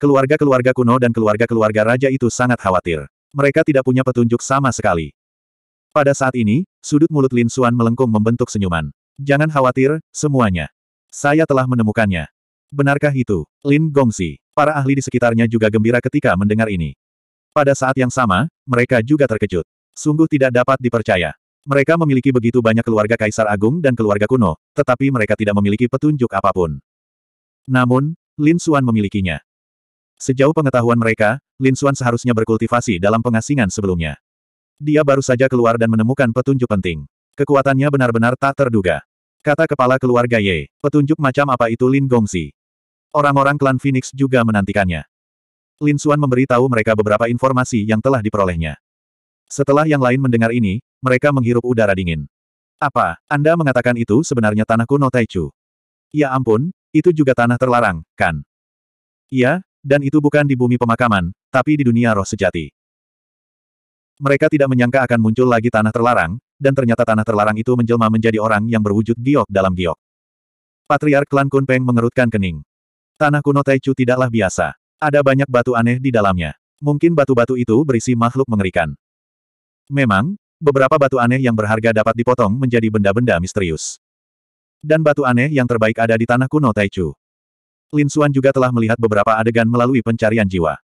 Keluarga-keluarga kuno dan keluarga-keluarga raja itu sangat khawatir. Mereka tidak punya petunjuk sama sekali. Pada saat ini, sudut mulut Lin Suan melengkung membentuk senyuman. Jangan khawatir, semuanya. Saya telah menemukannya. Benarkah itu, Lin Gongsi? Para ahli di sekitarnya juga gembira ketika mendengar ini. Pada saat yang sama, mereka juga terkejut. Sungguh tidak dapat dipercaya. Mereka memiliki begitu banyak keluarga kaisar agung dan keluarga kuno, tetapi mereka tidak memiliki petunjuk apapun. Namun, Lin Suan memilikinya. Sejauh pengetahuan mereka, Lin Xuan seharusnya berkultivasi dalam pengasingan sebelumnya. Dia baru saja keluar dan menemukan petunjuk penting. Kekuatannya benar-benar tak terduga. Kata kepala keluarga Ye, petunjuk macam apa itu Lin Gongzi. Orang-orang klan Phoenix juga menantikannya. Lin Xuan memberitahu mereka beberapa informasi yang telah diperolehnya. Setelah yang lain mendengar ini, mereka menghirup udara dingin. Apa, Anda mengatakan itu sebenarnya tanah kuno Taichu? Ya ampun, itu juga tanah terlarang, kan? Iya, dan itu bukan di bumi pemakaman, tapi di dunia roh sejati. Mereka tidak menyangka akan muncul lagi tanah terlarang, dan ternyata tanah terlarang itu menjelma menjadi orang yang berwujud giok dalam giok. Patriark klan Kunpeng mengerutkan kening. Tanah kuno Taichu tidaklah biasa. Ada banyak batu aneh di dalamnya. Mungkin batu-batu itu berisi makhluk mengerikan. Memang, beberapa batu aneh yang berharga dapat dipotong menjadi benda-benda misterius. Dan batu aneh yang terbaik ada di tanah kuno Taichu. Lin Xuan juga telah melihat beberapa adegan melalui pencarian jiwa.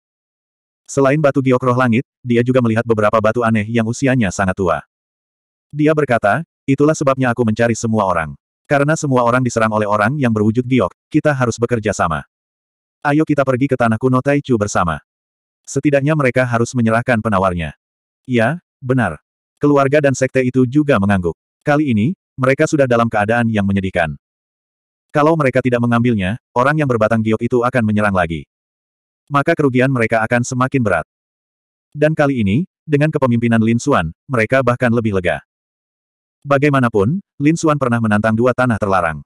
Selain batu giok roh langit, dia juga melihat beberapa batu aneh yang usianya sangat tua. Dia berkata, itulah sebabnya aku mencari semua orang. Karena semua orang diserang oleh orang yang berwujud giok, kita harus bekerja sama. Ayo kita pergi ke tanah kuno Taichu bersama. Setidaknya mereka harus menyerahkan penawarnya. Ya, benar. Keluarga dan sekte itu juga mengangguk. Kali ini, mereka sudah dalam keadaan yang menyedihkan. Kalau mereka tidak mengambilnya, orang yang berbatang giok itu akan menyerang lagi. Maka kerugian mereka akan semakin berat. Dan kali ini, dengan kepemimpinan Lin Xuan, mereka bahkan lebih lega. Bagaimanapun, Lin Xuan pernah menantang dua tanah terlarang.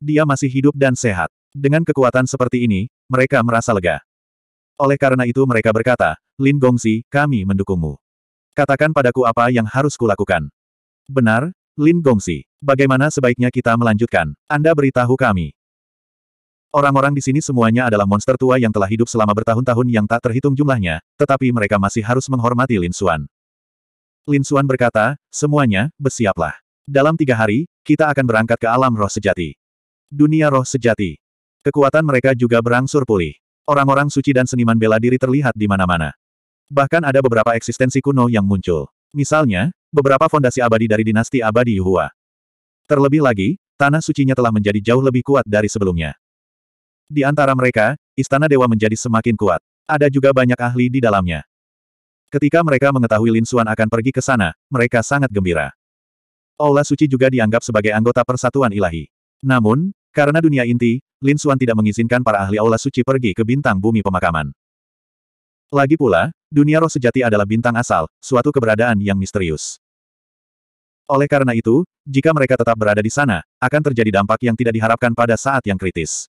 Dia masih hidup dan sehat. Dengan kekuatan seperti ini, mereka merasa lega. Oleh karena itu mereka berkata, Lin Gongzi, kami mendukungmu. Katakan padaku apa yang harus kulakukan. Benar, Lin Gongsi, bagaimana sebaiknya kita melanjutkan? Anda beritahu kami. Orang-orang di sini semuanya adalah monster tua yang telah hidup selama bertahun-tahun yang tak terhitung jumlahnya, tetapi mereka masih harus menghormati Lin Xuan. Lin Xuan berkata, semuanya, bersiaplah. Dalam tiga hari, kita akan berangkat ke alam roh sejati. Dunia roh sejati. Kekuatan mereka juga berangsur pulih. Orang-orang suci dan seniman bela diri terlihat di mana-mana. Bahkan ada beberapa eksistensi kuno yang muncul. Misalnya, beberapa fondasi abadi dari dinasti abadi Yuhua. Terlebih lagi, tanah sucinya telah menjadi jauh lebih kuat dari sebelumnya. Di antara mereka, istana dewa menjadi semakin kuat. Ada juga banyak ahli di dalamnya. Ketika mereka mengetahui Lin Xuan akan pergi ke sana, mereka sangat gembira. Aula Suci juga dianggap sebagai anggota persatuan ilahi. Namun, karena dunia inti, Lin Xuan tidak mengizinkan para ahli Aula Suci pergi ke bintang bumi pemakaman. Lagi pula, dunia roh sejati adalah bintang asal, suatu keberadaan yang misterius. Oleh karena itu, jika mereka tetap berada di sana, akan terjadi dampak yang tidak diharapkan pada saat yang kritis.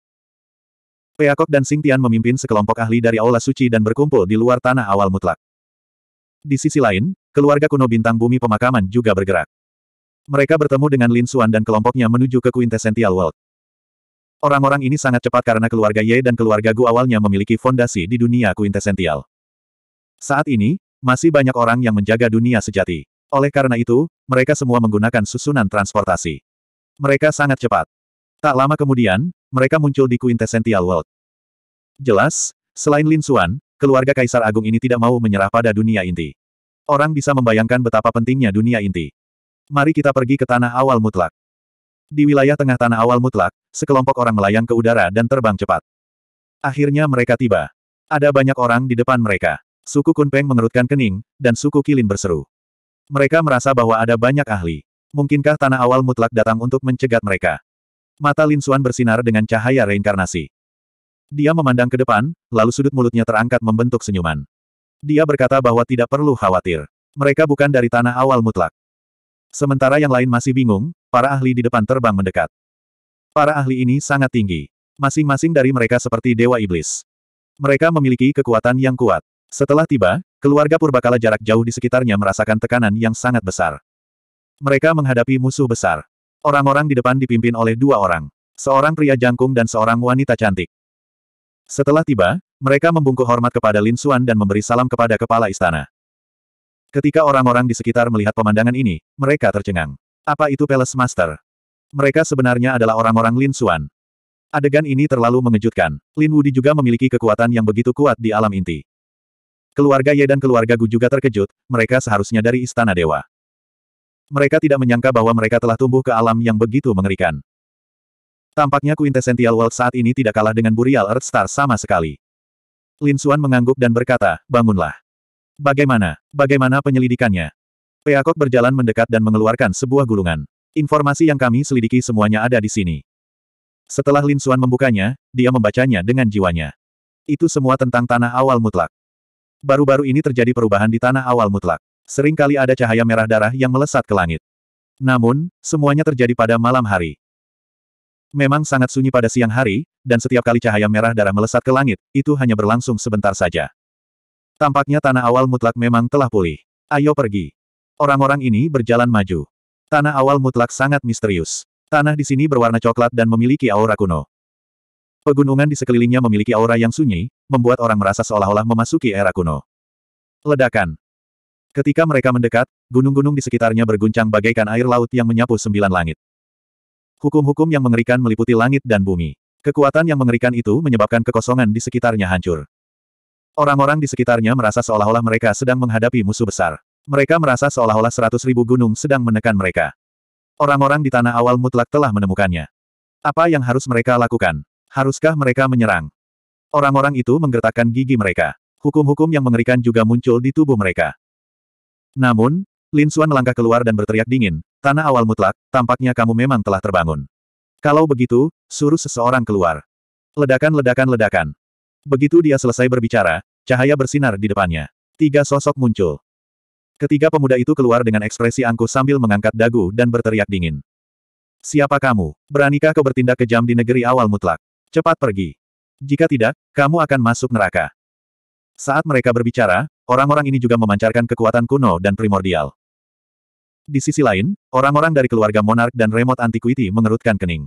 Peacock dan Sing Tian memimpin sekelompok ahli dari Aula Suci dan berkumpul di luar tanah awal mutlak. Di sisi lain, keluarga kuno bintang bumi pemakaman juga bergerak. Mereka bertemu dengan Lin Suan dan kelompoknya menuju ke Quintessential World. Orang-orang ini sangat cepat karena keluarga Ye dan keluarga Gu awalnya memiliki fondasi di dunia Quintessential. Saat ini, masih banyak orang yang menjaga dunia sejati. Oleh karena itu, mereka semua menggunakan susunan transportasi. Mereka sangat cepat. Tak lama kemudian, mereka muncul di Quintessential World. Jelas, selain Lin Xuan, keluarga Kaisar Agung ini tidak mau menyerah pada dunia inti. Orang bisa membayangkan betapa pentingnya dunia inti. Mari kita pergi ke tanah awal mutlak. Di wilayah tengah tanah awal mutlak, sekelompok orang melayang ke udara dan terbang cepat. Akhirnya mereka tiba. Ada banyak orang di depan mereka. Suku Kunpeng mengerutkan kening, dan suku Kilin berseru. Mereka merasa bahwa ada banyak ahli. Mungkinkah tanah awal mutlak datang untuk mencegat mereka? Mata Lin Xuan bersinar dengan cahaya reinkarnasi. Dia memandang ke depan, lalu sudut mulutnya terangkat membentuk senyuman. Dia berkata bahwa tidak perlu khawatir. Mereka bukan dari tanah awal mutlak. Sementara yang lain masih bingung, para ahli di depan terbang mendekat. Para ahli ini sangat tinggi. Masing-masing dari mereka seperti dewa iblis. Mereka memiliki kekuatan yang kuat. Setelah tiba, Keluarga purbakala jarak jauh di sekitarnya merasakan tekanan yang sangat besar. Mereka menghadapi musuh besar. Orang-orang di depan dipimpin oleh dua orang. Seorang pria jangkung dan seorang wanita cantik. Setelah tiba, mereka membungkuk hormat kepada Lin Xuan dan memberi salam kepada kepala istana. Ketika orang-orang di sekitar melihat pemandangan ini, mereka tercengang. Apa itu Palace Master? Mereka sebenarnya adalah orang-orang Lin Xuan. Adegan ini terlalu mengejutkan. Lin Wudi juga memiliki kekuatan yang begitu kuat di alam inti. Keluarga Ye dan keluarga Gu juga terkejut, mereka seharusnya dari Istana Dewa. Mereka tidak menyangka bahwa mereka telah tumbuh ke alam yang begitu mengerikan. Tampaknya Quintessential World saat ini tidak kalah dengan Burial Earth Star sama sekali. Lin Xuan mengangguk dan berkata, bangunlah. Bagaimana? Bagaimana penyelidikannya? Peakok berjalan mendekat dan mengeluarkan sebuah gulungan. Informasi yang kami selidiki semuanya ada di sini. Setelah Lin Xuan membukanya, dia membacanya dengan jiwanya. Itu semua tentang tanah awal mutlak. Baru-baru ini terjadi perubahan di tanah awal mutlak. Seringkali ada cahaya merah darah yang melesat ke langit. Namun, semuanya terjadi pada malam hari. Memang sangat sunyi pada siang hari, dan setiap kali cahaya merah darah melesat ke langit, itu hanya berlangsung sebentar saja. Tampaknya tanah awal mutlak memang telah pulih. Ayo pergi. Orang-orang ini berjalan maju. Tanah awal mutlak sangat misterius. Tanah di sini berwarna coklat dan memiliki aura kuno. Pegunungan di sekelilingnya memiliki aura yang sunyi, membuat orang merasa seolah-olah memasuki era kuno. Ledakan. Ketika mereka mendekat, gunung-gunung di sekitarnya berguncang bagaikan air laut yang menyapu sembilan langit. Hukum-hukum yang mengerikan meliputi langit dan bumi. Kekuatan yang mengerikan itu menyebabkan kekosongan di sekitarnya hancur. Orang-orang di sekitarnya merasa seolah-olah mereka sedang menghadapi musuh besar. Mereka merasa seolah-olah seratus ribu gunung sedang menekan mereka. Orang-orang di tanah awal mutlak telah menemukannya. Apa yang harus mereka lakukan? Haruskah mereka menyerang? Orang-orang itu menggertakkan gigi mereka. Hukum-hukum yang mengerikan juga muncul di tubuh mereka. Namun, Lin Xuan melangkah keluar dan berteriak dingin, Tanah awal mutlak, tampaknya kamu memang telah terbangun. Kalau begitu, suruh seseorang keluar. Ledakan ledakan ledakan. Begitu dia selesai berbicara, cahaya bersinar di depannya. Tiga sosok muncul. Ketiga pemuda itu keluar dengan ekspresi angkuh sambil mengangkat dagu dan berteriak dingin. Siapa kamu? Beranikah kau bertindak kejam di negeri awal mutlak? Cepat pergi. Jika tidak, kamu akan masuk neraka. Saat mereka berbicara, orang-orang ini juga memancarkan kekuatan kuno dan primordial. Di sisi lain, orang-orang dari keluarga monark dan remote antiquity mengerutkan kening.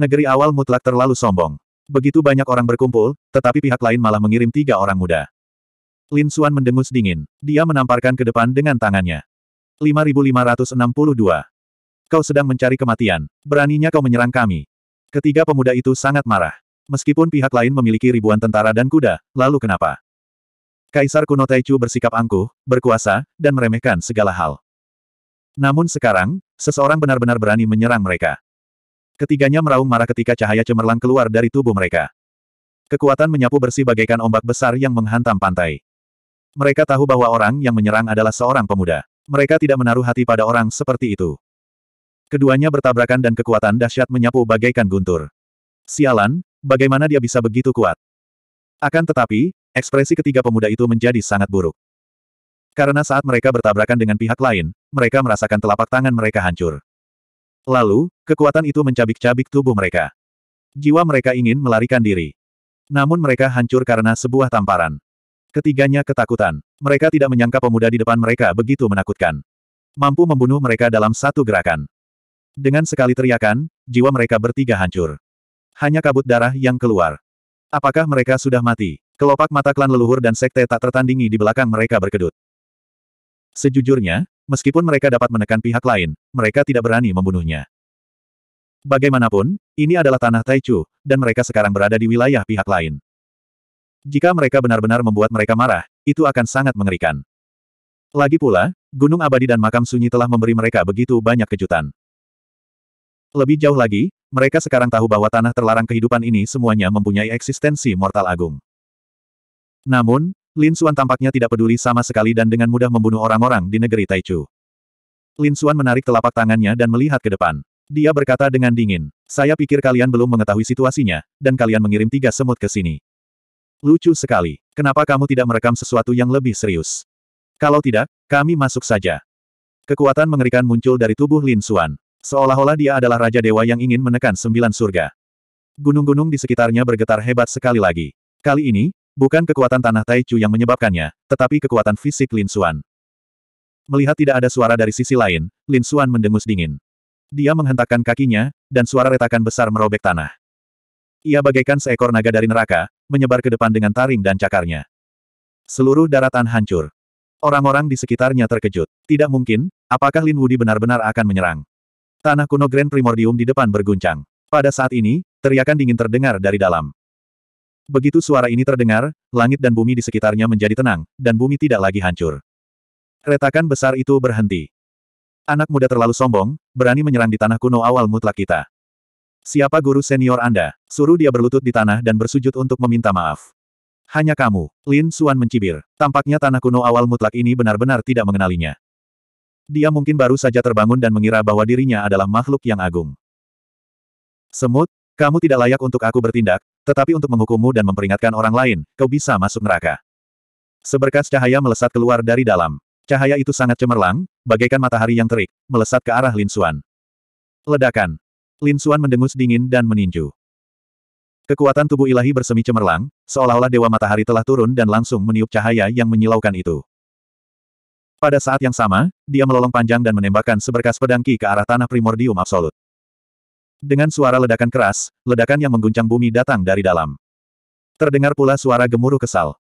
Negeri awal mutlak terlalu sombong. Begitu banyak orang berkumpul, tetapi pihak lain malah mengirim tiga orang muda. Lin Xuan mendengus dingin. Dia menamparkan ke depan dengan tangannya. 5562. Kau sedang mencari kematian. Beraninya kau menyerang kami. Ketiga pemuda itu sangat marah. Meskipun pihak lain memiliki ribuan tentara dan kuda, lalu kenapa? Kaisar kuno Taichu bersikap angkuh, berkuasa, dan meremehkan segala hal. Namun sekarang, seseorang benar-benar berani menyerang mereka. Ketiganya meraung marah ketika cahaya cemerlang keluar dari tubuh mereka. Kekuatan menyapu bersih bagaikan ombak besar yang menghantam pantai. Mereka tahu bahwa orang yang menyerang adalah seorang pemuda. Mereka tidak menaruh hati pada orang seperti itu. Keduanya bertabrakan dan kekuatan dahsyat menyapu bagaikan guntur. Sialan, bagaimana dia bisa begitu kuat? Akan tetapi, ekspresi ketiga pemuda itu menjadi sangat buruk. Karena saat mereka bertabrakan dengan pihak lain, mereka merasakan telapak tangan mereka hancur. Lalu, kekuatan itu mencabik-cabik tubuh mereka. Jiwa mereka ingin melarikan diri. Namun mereka hancur karena sebuah tamparan. Ketiganya ketakutan. Mereka tidak menyangka pemuda di depan mereka begitu menakutkan. Mampu membunuh mereka dalam satu gerakan. Dengan sekali teriakan, jiwa mereka bertiga hancur. Hanya kabut darah yang keluar. Apakah mereka sudah mati? Kelopak mata klan leluhur dan sekte tak tertandingi di belakang mereka berkedut. Sejujurnya, meskipun mereka dapat menekan pihak lain, mereka tidak berani membunuhnya. Bagaimanapun, ini adalah tanah Taichu, dan mereka sekarang berada di wilayah pihak lain. Jika mereka benar-benar membuat mereka marah, itu akan sangat mengerikan. Lagi pula, Gunung Abadi dan Makam Sunyi telah memberi mereka begitu banyak kejutan. Lebih jauh lagi, mereka sekarang tahu bahwa tanah terlarang kehidupan ini semuanya mempunyai eksistensi mortal agung. Namun, Lin Xuan tampaknya tidak peduli sama sekali dan dengan mudah membunuh orang-orang di negeri Taichu. Lin Xuan menarik telapak tangannya dan melihat ke depan. Dia berkata dengan dingin, saya pikir kalian belum mengetahui situasinya, dan kalian mengirim tiga semut ke sini. Lucu sekali, kenapa kamu tidak merekam sesuatu yang lebih serius? Kalau tidak, kami masuk saja. Kekuatan mengerikan muncul dari tubuh Lin Xuan. Seolah-olah dia adalah Raja Dewa yang ingin menekan sembilan surga. Gunung-gunung di sekitarnya bergetar hebat sekali lagi. Kali ini, bukan kekuatan tanah Taichu yang menyebabkannya, tetapi kekuatan fisik Lin Xuan. Melihat tidak ada suara dari sisi lain, Lin Xuan mendengus dingin. Dia menghentakkan kakinya, dan suara retakan besar merobek tanah. Ia bagaikan seekor naga dari neraka, menyebar ke depan dengan taring dan cakarnya. Seluruh daratan hancur. Orang-orang di sekitarnya terkejut. Tidak mungkin, apakah Lin Wudi benar-benar akan menyerang? Tanah kuno Grand Primordium di depan berguncang. Pada saat ini, teriakan dingin terdengar dari dalam. Begitu suara ini terdengar, langit dan bumi di sekitarnya menjadi tenang, dan bumi tidak lagi hancur. Retakan besar itu berhenti. Anak muda terlalu sombong, berani menyerang di tanah kuno awal mutlak kita. Siapa guru senior Anda? Suruh dia berlutut di tanah dan bersujud untuk meminta maaf. Hanya kamu, Lin Suan mencibir. Tampaknya tanah kuno awal mutlak ini benar-benar tidak mengenalinya. Dia mungkin baru saja terbangun dan mengira bahwa dirinya adalah makhluk yang agung. Semut, kamu tidak layak untuk aku bertindak, tetapi untuk menghukummu dan memperingatkan orang lain, kau bisa masuk neraka. Seberkas cahaya melesat keluar dari dalam. Cahaya itu sangat cemerlang, bagaikan matahari yang terik, melesat ke arah Lin Xuan. Ledakan. Lin Xuan mendengus dingin dan meninju. Kekuatan tubuh ilahi bersemi cemerlang, seolah-olah Dewa Matahari telah turun dan langsung meniup cahaya yang menyilaukan itu. Pada saat yang sama, dia melolong panjang dan menembakkan seberkas pedang Ki ke arah tanah primordium absolut. Dengan suara ledakan keras, ledakan yang mengguncang bumi datang dari dalam. Terdengar pula suara gemuruh kesal.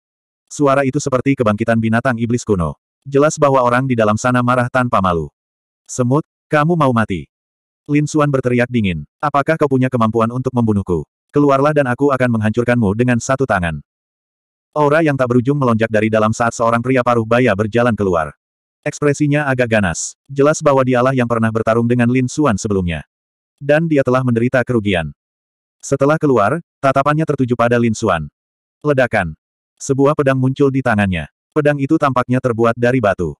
Suara itu seperti kebangkitan binatang iblis kuno. Jelas bahwa orang di dalam sana marah tanpa malu. Semut, kamu mau mati. Lin Xuan berteriak dingin. Apakah kau punya kemampuan untuk membunuhku? Keluarlah dan aku akan menghancurkanmu dengan satu tangan. Aura yang tak berujung melonjak dari dalam saat seorang pria paruh baya berjalan keluar. Ekspresinya agak ganas. Jelas bahwa dialah yang pernah bertarung dengan Lin Suan sebelumnya. Dan dia telah menderita kerugian. Setelah keluar, tatapannya tertuju pada Lin Suan. Ledakan. Sebuah pedang muncul di tangannya. Pedang itu tampaknya terbuat dari batu.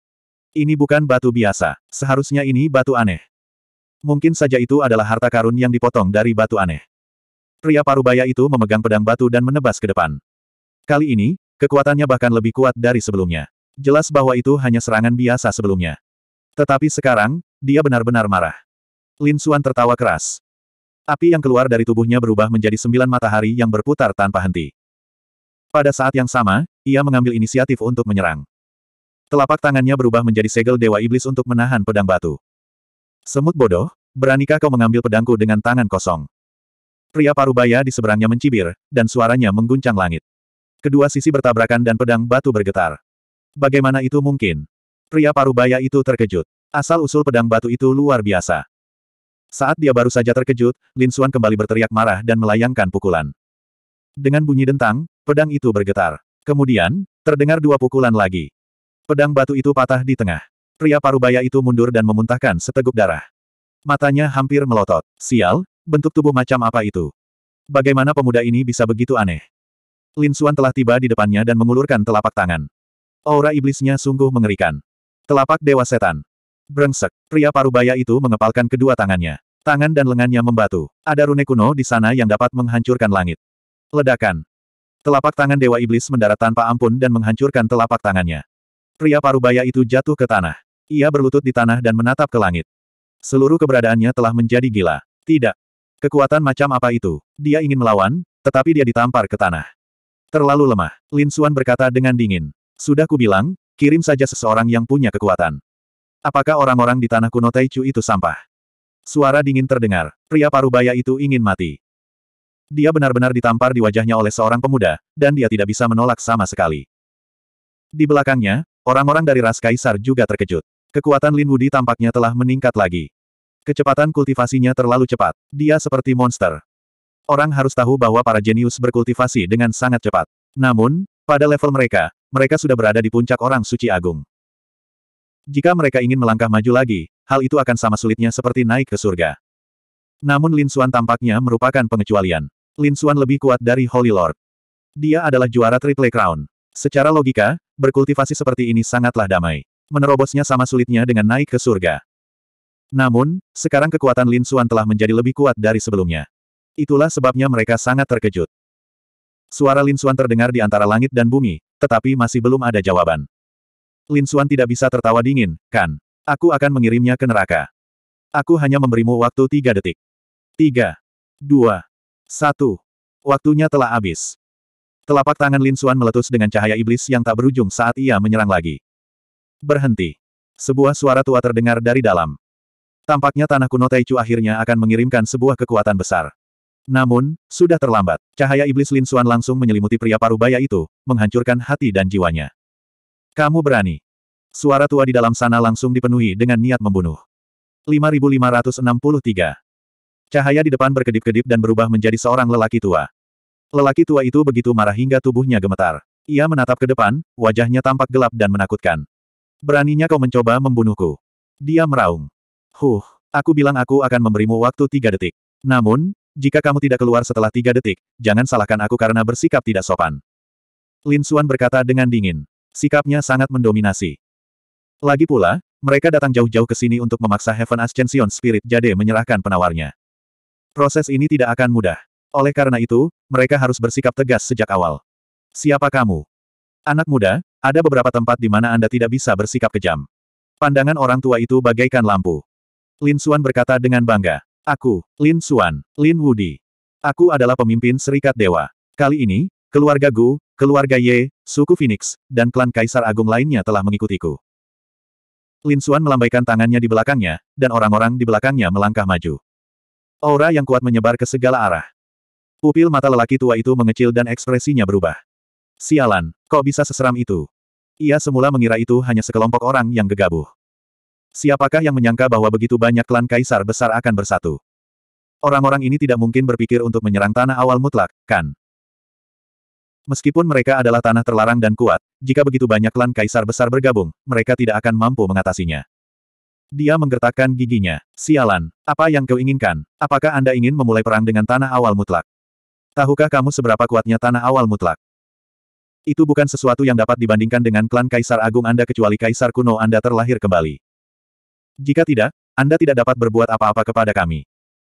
Ini bukan batu biasa. Seharusnya ini batu aneh. Mungkin saja itu adalah harta karun yang dipotong dari batu aneh. Pria parubaya itu memegang pedang batu dan menebas ke depan. Kali ini, kekuatannya bahkan lebih kuat dari sebelumnya. Jelas bahwa itu hanya serangan biasa sebelumnya. Tetapi sekarang, dia benar-benar marah. Lin Suan tertawa keras. Api yang keluar dari tubuhnya berubah menjadi sembilan matahari yang berputar tanpa henti. Pada saat yang sama, ia mengambil inisiatif untuk menyerang. Telapak tangannya berubah menjadi segel Dewa Iblis untuk menahan pedang batu. Semut bodoh, beranikah kau mengambil pedangku dengan tangan kosong? Pria parubaya di seberangnya mencibir, dan suaranya mengguncang langit. Kedua sisi bertabrakan dan pedang batu bergetar. Bagaimana itu mungkin? Pria parubaya itu terkejut. Asal-usul pedang batu itu luar biasa. Saat dia baru saja terkejut, Lin Xuan kembali berteriak marah dan melayangkan pukulan. Dengan bunyi dentang, pedang itu bergetar. Kemudian, terdengar dua pukulan lagi. Pedang batu itu patah di tengah. Pria parubaya itu mundur dan memuntahkan seteguk darah. Matanya hampir melotot. Sial, bentuk tubuh macam apa itu? Bagaimana pemuda ini bisa begitu aneh? Lin Xuan telah tiba di depannya dan mengulurkan telapak tangan. Aura iblisnya sungguh mengerikan. Telapak Dewa Setan. Brengsek, pria parubaya itu mengepalkan kedua tangannya. Tangan dan lengannya membatu. Ada rune kuno di sana yang dapat menghancurkan langit. Ledakan. Telapak tangan Dewa Iblis mendarat tanpa ampun dan menghancurkan telapak tangannya. Pria parubaya itu jatuh ke tanah. Ia berlutut di tanah dan menatap ke langit. Seluruh keberadaannya telah menjadi gila. Tidak. Kekuatan macam apa itu? Dia ingin melawan, tetapi dia ditampar ke tanah. Terlalu lemah, Lin Xuan berkata dengan dingin. Sudah kubilang, kirim saja seseorang yang punya kekuatan. Apakah orang-orang di tanah kuno Taichu itu sampah? Suara dingin terdengar, pria parubaya itu ingin mati. Dia benar-benar ditampar di wajahnya oleh seorang pemuda, dan dia tidak bisa menolak sama sekali. Di belakangnya, orang-orang dari ras kaisar juga terkejut. Kekuatan Lin Wudi tampaknya telah meningkat lagi. Kecepatan kultivasinya terlalu cepat. Dia seperti monster. Orang harus tahu bahwa para jenius berkultivasi dengan sangat cepat. Namun, pada level mereka, mereka sudah berada di puncak orang suci agung. Jika mereka ingin melangkah maju lagi, hal itu akan sama sulitnya seperti naik ke surga. Namun Lin Xuan tampaknya merupakan pengecualian. Lin Xuan lebih kuat dari Holy Lord. Dia adalah juara Triple Crown. Secara logika, berkultivasi seperti ini sangatlah damai. Menerobosnya sama sulitnya dengan naik ke surga. Namun, sekarang kekuatan Lin Xuan telah menjadi lebih kuat dari sebelumnya. Itulah sebabnya mereka sangat terkejut. Suara Lin Xuan terdengar di antara langit dan bumi, tetapi masih belum ada jawaban. Lin Xuan tidak bisa tertawa dingin, kan? Aku akan mengirimnya ke neraka. Aku hanya memberimu waktu tiga detik. Tiga, dua, satu. Waktunya telah habis. Telapak tangan Lin Xuan meletus dengan cahaya iblis yang tak berujung saat ia menyerang lagi. Berhenti. Sebuah suara tua terdengar dari dalam. Tampaknya tanah kuno Taichu akhirnya akan mengirimkan sebuah kekuatan besar. Namun, sudah terlambat. Cahaya iblis Lin Suan langsung menyelimuti pria parubaya itu, menghancurkan hati dan jiwanya. Kamu berani. Suara tua di dalam sana langsung dipenuhi dengan niat membunuh. 5563. Cahaya di depan berkedip-kedip dan berubah menjadi seorang lelaki tua. Lelaki tua itu begitu marah hingga tubuhnya gemetar. Ia menatap ke depan, wajahnya tampak gelap dan menakutkan. Beraninya kau mencoba membunuhku. Dia meraung. Huh, aku bilang aku akan memberimu waktu tiga detik. Namun, jika kamu tidak keluar setelah tiga detik, jangan salahkan aku karena bersikap tidak sopan. Lin Xuan berkata dengan dingin. Sikapnya sangat mendominasi. Lagi pula, mereka datang jauh-jauh ke sini untuk memaksa Heaven Ascension Spirit Jade menyerahkan penawarnya. Proses ini tidak akan mudah. Oleh karena itu, mereka harus bersikap tegas sejak awal. Siapa kamu? Anak muda, ada beberapa tempat di mana Anda tidak bisa bersikap kejam. Pandangan orang tua itu bagaikan lampu. Lin Xuan berkata dengan bangga. Aku, Lin Xuan, Lin Wudi. Aku adalah pemimpin Serikat Dewa. Kali ini, keluarga Gu, keluarga Ye, suku Phoenix, dan klan Kaisar Agung lainnya telah mengikutiku. Lin Xuan melambaikan tangannya di belakangnya, dan orang-orang di belakangnya melangkah maju. Aura yang kuat menyebar ke segala arah. Pupil mata lelaki tua itu mengecil dan ekspresinya berubah. Sialan, kok bisa seseram itu? Ia semula mengira itu hanya sekelompok orang yang gegabah. Siapakah yang menyangka bahwa begitu banyak klan kaisar besar akan bersatu? Orang-orang ini tidak mungkin berpikir untuk menyerang tanah awal mutlak, kan? Meskipun mereka adalah tanah terlarang dan kuat, jika begitu banyak klan kaisar besar bergabung, mereka tidak akan mampu mengatasinya. Dia menggertakkan giginya. Sialan, apa yang kau inginkan? Apakah Anda ingin memulai perang dengan tanah awal mutlak? Tahukah kamu seberapa kuatnya tanah awal mutlak? Itu bukan sesuatu yang dapat dibandingkan dengan klan kaisar agung Anda kecuali kaisar kuno Anda terlahir kembali. Jika tidak, Anda tidak dapat berbuat apa-apa kepada kami.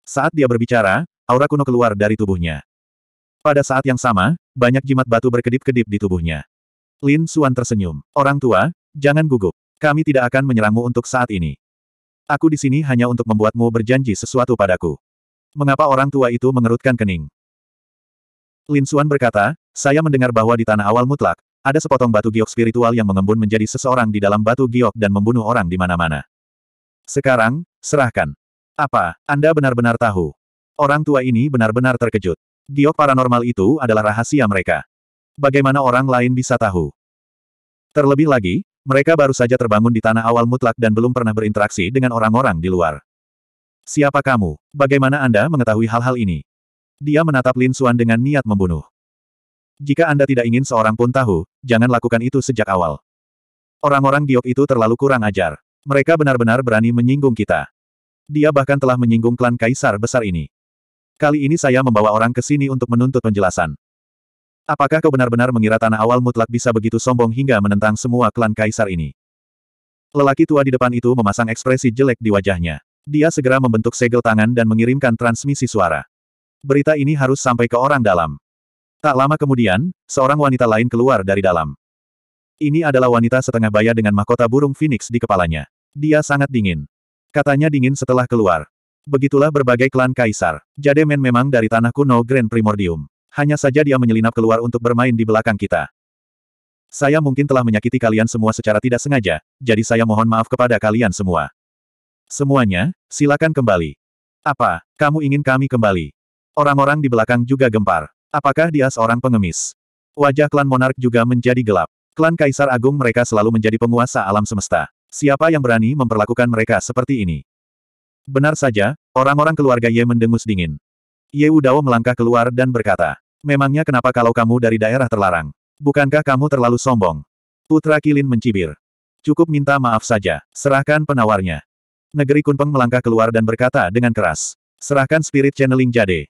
Saat dia berbicara, aura kuno keluar dari tubuhnya. Pada saat yang sama, banyak jimat batu berkedip-kedip di tubuhnya. Lin Suan tersenyum. Orang tua, jangan gugup. Kami tidak akan menyerangmu untuk saat ini. Aku di sini hanya untuk membuatmu berjanji sesuatu padaku. Mengapa orang tua itu mengerutkan kening? Lin Suan berkata, saya mendengar bahwa di tanah awal mutlak, ada sepotong batu giok spiritual yang mengembun menjadi seseorang di dalam batu giok dan membunuh orang di mana-mana. Sekarang, serahkan. Apa, Anda benar-benar tahu? Orang tua ini benar-benar terkejut. Giok paranormal itu adalah rahasia mereka. Bagaimana orang lain bisa tahu? Terlebih lagi, mereka baru saja terbangun di tanah awal mutlak dan belum pernah berinteraksi dengan orang-orang di luar. Siapa kamu? Bagaimana Anda mengetahui hal-hal ini? Dia menatap Lin Suan dengan niat membunuh. Jika Anda tidak ingin seorang pun tahu, jangan lakukan itu sejak awal. Orang-orang giok itu terlalu kurang ajar. Mereka benar-benar berani menyinggung kita. Dia bahkan telah menyinggung klan kaisar besar ini. Kali ini saya membawa orang ke sini untuk menuntut penjelasan. Apakah kau benar-benar mengira tanah awal mutlak bisa begitu sombong hingga menentang semua klan kaisar ini? Lelaki tua di depan itu memasang ekspresi jelek di wajahnya. Dia segera membentuk segel tangan dan mengirimkan transmisi suara. Berita ini harus sampai ke orang dalam. Tak lama kemudian, seorang wanita lain keluar dari dalam. Ini adalah wanita setengah baya dengan mahkota burung phoenix di kepalanya. Dia sangat dingin. Katanya dingin setelah keluar. Begitulah berbagai klan kaisar. Jademen memang dari tanah kuno Grand Primordium. Hanya saja dia menyelinap keluar untuk bermain di belakang kita. Saya mungkin telah menyakiti kalian semua secara tidak sengaja, jadi saya mohon maaf kepada kalian semua. Semuanya, silakan kembali. Apa, kamu ingin kami kembali? Orang-orang di belakang juga gempar. Apakah dia seorang pengemis? Wajah klan monark juga menjadi gelap. Klan Kaisar Agung mereka selalu menjadi penguasa alam semesta. Siapa yang berani memperlakukan mereka seperti ini? Benar saja, orang-orang keluarga Ye mendengus dingin. Ye Udao melangkah keluar dan berkata, Memangnya kenapa kalau kamu dari daerah terlarang? Bukankah kamu terlalu sombong? Putra Kilin mencibir. Cukup minta maaf saja, serahkan penawarnya. Negeri Kunpeng melangkah keluar dan berkata dengan keras, Serahkan spirit channeling jade.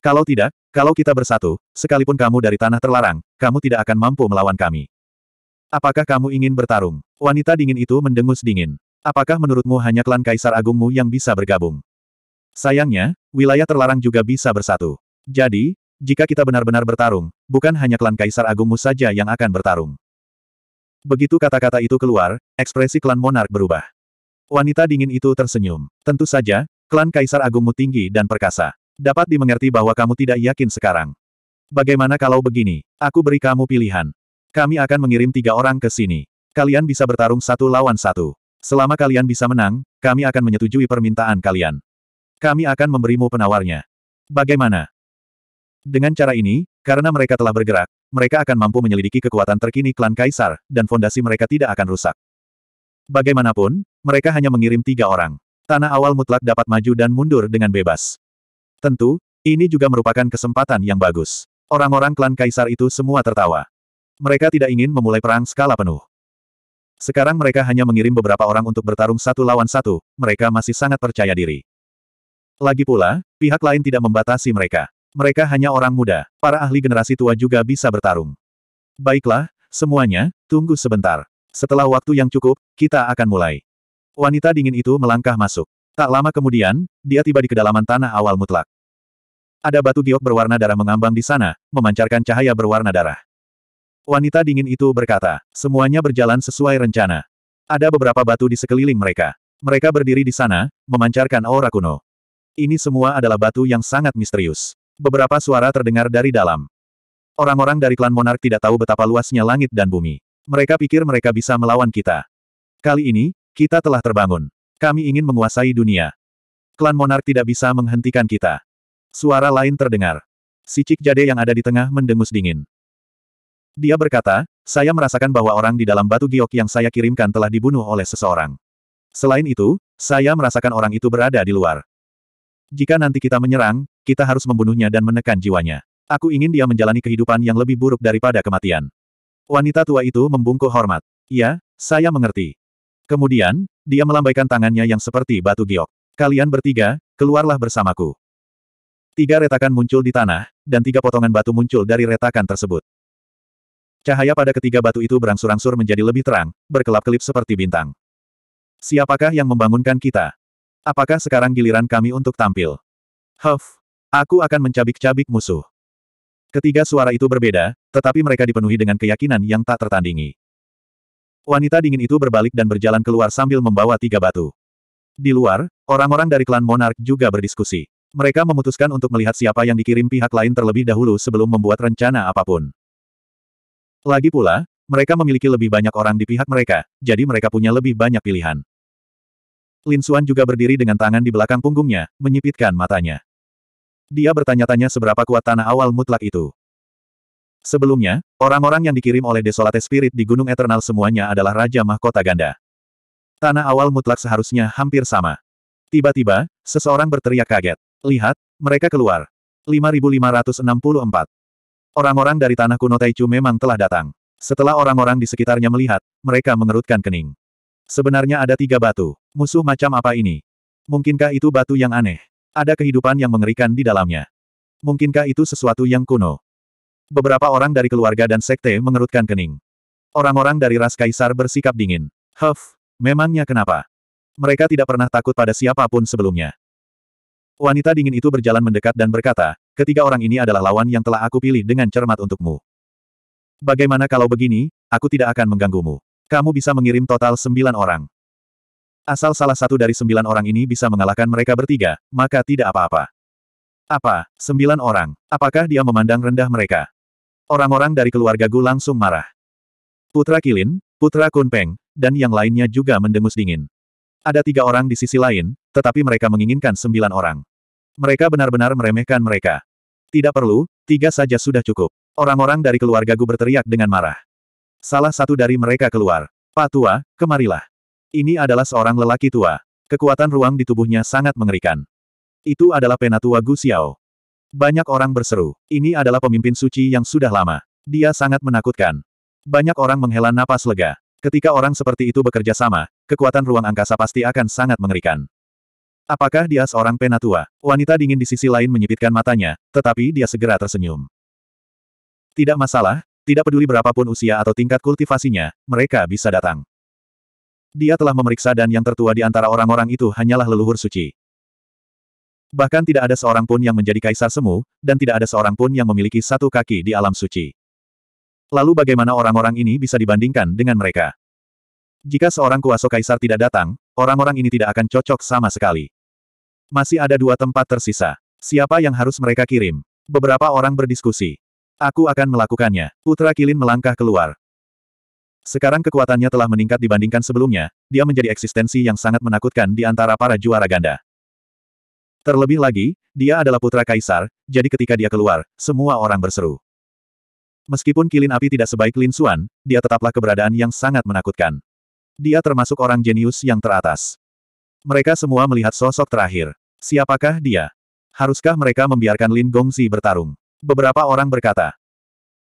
Kalau tidak, kalau kita bersatu, sekalipun kamu dari tanah terlarang, kamu tidak akan mampu melawan kami. Apakah kamu ingin bertarung? Wanita dingin itu mendengus dingin. Apakah menurutmu hanya klan Kaisar Agungmu yang bisa bergabung? Sayangnya, wilayah terlarang juga bisa bersatu. Jadi, jika kita benar-benar bertarung, bukan hanya klan Kaisar Agungmu saja yang akan bertarung. Begitu kata-kata itu keluar, ekspresi klan Monark berubah. Wanita dingin itu tersenyum. Tentu saja, klan Kaisar Agungmu tinggi dan perkasa. Dapat dimengerti bahwa kamu tidak yakin sekarang. Bagaimana kalau begini? Aku beri kamu pilihan. Kami akan mengirim tiga orang ke sini. Kalian bisa bertarung satu lawan satu. Selama kalian bisa menang, kami akan menyetujui permintaan kalian. Kami akan memberimu penawarnya. Bagaimana? Dengan cara ini, karena mereka telah bergerak, mereka akan mampu menyelidiki kekuatan terkini klan Kaisar, dan fondasi mereka tidak akan rusak. Bagaimanapun, mereka hanya mengirim tiga orang. Tanah awal mutlak dapat maju dan mundur dengan bebas. Tentu, ini juga merupakan kesempatan yang bagus. Orang-orang klan Kaisar itu semua tertawa. Mereka tidak ingin memulai perang skala penuh. Sekarang mereka hanya mengirim beberapa orang untuk bertarung satu lawan satu, mereka masih sangat percaya diri. Lagi pula, pihak lain tidak membatasi mereka. Mereka hanya orang muda, para ahli generasi tua juga bisa bertarung. Baiklah, semuanya, tunggu sebentar. Setelah waktu yang cukup, kita akan mulai. Wanita dingin itu melangkah masuk. Tak lama kemudian, dia tiba di kedalaman tanah awal mutlak. Ada batu giok berwarna darah mengambang di sana, memancarkan cahaya berwarna darah. Wanita dingin itu berkata, semuanya berjalan sesuai rencana. Ada beberapa batu di sekeliling mereka. Mereka berdiri di sana, memancarkan aura kuno. Ini semua adalah batu yang sangat misterius. Beberapa suara terdengar dari dalam. Orang-orang dari klan Monark tidak tahu betapa luasnya langit dan bumi. Mereka pikir mereka bisa melawan kita. Kali ini, kita telah terbangun. Kami ingin menguasai dunia. Klan Monark tidak bisa menghentikan kita. Suara lain terdengar. Si Cik Jade yang ada di tengah mendengus dingin. Dia berkata, saya merasakan bahwa orang di dalam batu giok yang saya kirimkan telah dibunuh oleh seseorang. Selain itu, saya merasakan orang itu berada di luar. Jika nanti kita menyerang, kita harus membunuhnya dan menekan jiwanya. Aku ingin dia menjalani kehidupan yang lebih buruk daripada kematian. Wanita tua itu membungkuk hormat. Ya, saya mengerti. Kemudian, dia melambaikan tangannya yang seperti batu giok. Kalian bertiga, keluarlah bersamaku. Tiga retakan muncul di tanah, dan tiga potongan batu muncul dari retakan tersebut. Cahaya pada ketiga batu itu berangsur-angsur menjadi lebih terang, berkelap-kelip seperti bintang. Siapakah yang membangunkan kita? Apakah sekarang giliran kami untuk tampil? Huff! Aku akan mencabik-cabik musuh. Ketiga suara itu berbeda, tetapi mereka dipenuhi dengan keyakinan yang tak tertandingi. Wanita dingin itu berbalik dan berjalan keluar sambil membawa tiga batu. Di luar, orang-orang dari klan Monark juga berdiskusi. Mereka memutuskan untuk melihat siapa yang dikirim pihak lain terlebih dahulu sebelum membuat rencana apapun. Lagi pula, mereka memiliki lebih banyak orang di pihak mereka, jadi mereka punya lebih banyak pilihan. Lin Xuan juga berdiri dengan tangan di belakang punggungnya, menyipitkan matanya. Dia bertanya-tanya seberapa kuat tanah awal mutlak itu. Sebelumnya, orang-orang yang dikirim oleh Desolate Spirit di Gunung Eternal semuanya adalah Raja Mahkota Ganda. Tanah awal mutlak seharusnya hampir sama. Tiba-tiba, seseorang berteriak kaget. Lihat, mereka keluar. 5564. Orang-orang dari tanah kuno Taichu memang telah datang. Setelah orang-orang di sekitarnya melihat, mereka mengerutkan kening. Sebenarnya ada tiga batu. Musuh macam apa ini? Mungkinkah itu batu yang aneh? Ada kehidupan yang mengerikan di dalamnya. Mungkinkah itu sesuatu yang kuno? Beberapa orang dari keluarga dan sekte mengerutkan kening. Orang-orang dari ras kaisar bersikap dingin. Huff, memangnya kenapa? Mereka tidak pernah takut pada siapapun sebelumnya. Wanita dingin itu berjalan mendekat dan berkata, Ketiga orang ini adalah lawan yang telah aku pilih dengan cermat untukmu. Bagaimana kalau begini, aku tidak akan mengganggumu. Kamu bisa mengirim total sembilan orang. Asal salah satu dari sembilan orang ini bisa mengalahkan mereka bertiga, maka tidak apa-apa. Apa, sembilan orang, apakah dia memandang rendah mereka? Orang-orang dari keluarga Gu langsung marah. Putra Kilin, Putra Kunpeng, dan yang lainnya juga mendengus dingin. Ada tiga orang di sisi lain, tetapi mereka menginginkan sembilan orang. Mereka benar-benar meremehkan mereka. Tidak perlu, tiga saja sudah cukup. Orang-orang dari keluarga Gu berteriak dengan marah. Salah satu dari mereka keluar. Pak tua, kemarilah. Ini adalah seorang lelaki tua. Kekuatan ruang di tubuhnya sangat mengerikan. Itu adalah penatua Gu Xiao. Banyak orang berseru. Ini adalah pemimpin suci yang sudah lama. Dia sangat menakutkan. Banyak orang menghela napas lega. Ketika orang seperti itu bekerja sama, kekuatan ruang angkasa pasti akan sangat mengerikan. Apakah dia seorang penatua? Wanita dingin di sisi lain menyipitkan matanya, tetapi dia segera tersenyum. Tidak masalah, tidak peduli berapapun usia atau tingkat kultivasinya, mereka bisa datang. Dia telah memeriksa dan yang tertua di antara orang-orang itu hanyalah leluhur suci. Bahkan tidak ada seorang pun yang menjadi kaisar semu, dan tidak ada seorang pun yang memiliki satu kaki di alam suci. Lalu bagaimana orang-orang ini bisa dibandingkan dengan mereka? Jika seorang kuasa kaisar tidak datang, Orang-orang ini tidak akan cocok sama sekali. Masih ada dua tempat tersisa. Siapa yang harus mereka kirim? Beberapa orang berdiskusi. Aku akan melakukannya. Putra Kilin melangkah keluar. Sekarang kekuatannya telah meningkat dibandingkan sebelumnya, dia menjadi eksistensi yang sangat menakutkan di antara para juara ganda. Terlebih lagi, dia adalah putra kaisar, jadi ketika dia keluar, semua orang berseru. Meskipun kilin api tidak sebaik Lin Xuan, dia tetaplah keberadaan yang sangat menakutkan. Dia termasuk orang jenius yang teratas. Mereka semua melihat sosok terakhir. Siapakah dia? Haruskah mereka membiarkan Lin Gongzi bertarung? Beberapa orang berkata.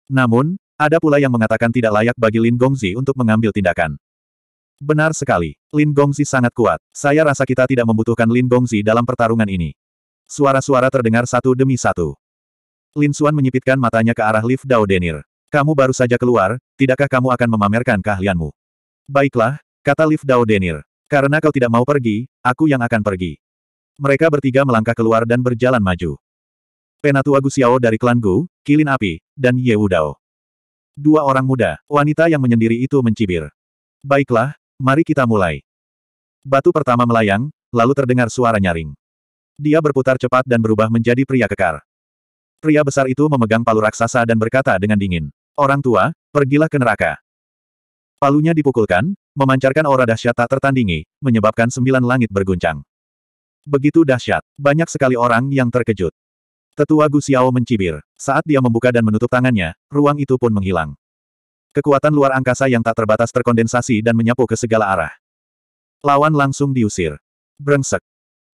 Namun, ada pula yang mengatakan tidak layak bagi Lin Gongzi untuk mengambil tindakan. Benar sekali, Lin Gongzi sangat kuat. Saya rasa kita tidak membutuhkan Lin Gongzi dalam pertarungan ini. Suara-suara terdengar satu demi satu. Lin Xuan menyipitkan matanya ke arah lift Dao Denir. Kamu baru saja keluar, tidakkah kamu akan memamerkan keahlianmu? Baiklah, kata Liv Dao Denir. Karena kau tidak mau pergi, aku yang akan pergi. Mereka bertiga melangkah keluar dan berjalan maju. Penatua Gu Yao dari klan Gu, Kilin Api, dan Ye Wu Dao. Dua orang muda, wanita yang menyendiri itu mencibir. Baiklah, mari kita mulai. Batu pertama melayang, lalu terdengar suara nyaring. Dia berputar cepat dan berubah menjadi pria kekar. Pria besar itu memegang palu raksasa dan berkata dengan dingin, Orang tua, pergilah ke neraka. Palunya dipukulkan, memancarkan aura dahsyat tak tertandingi, menyebabkan sembilan langit berguncang. Begitu dahsyat, banyak sekali orang yang terkejut. Tetua Gu Xiao mencibir. Saat dia membuka dan menutup tangannya, ruang itu pun menghilang. Kekuatan luar angkasa yang tak terbatas terkondensasi dan menyapu ke segala arah. Lawan langsung diusir. Brengsek.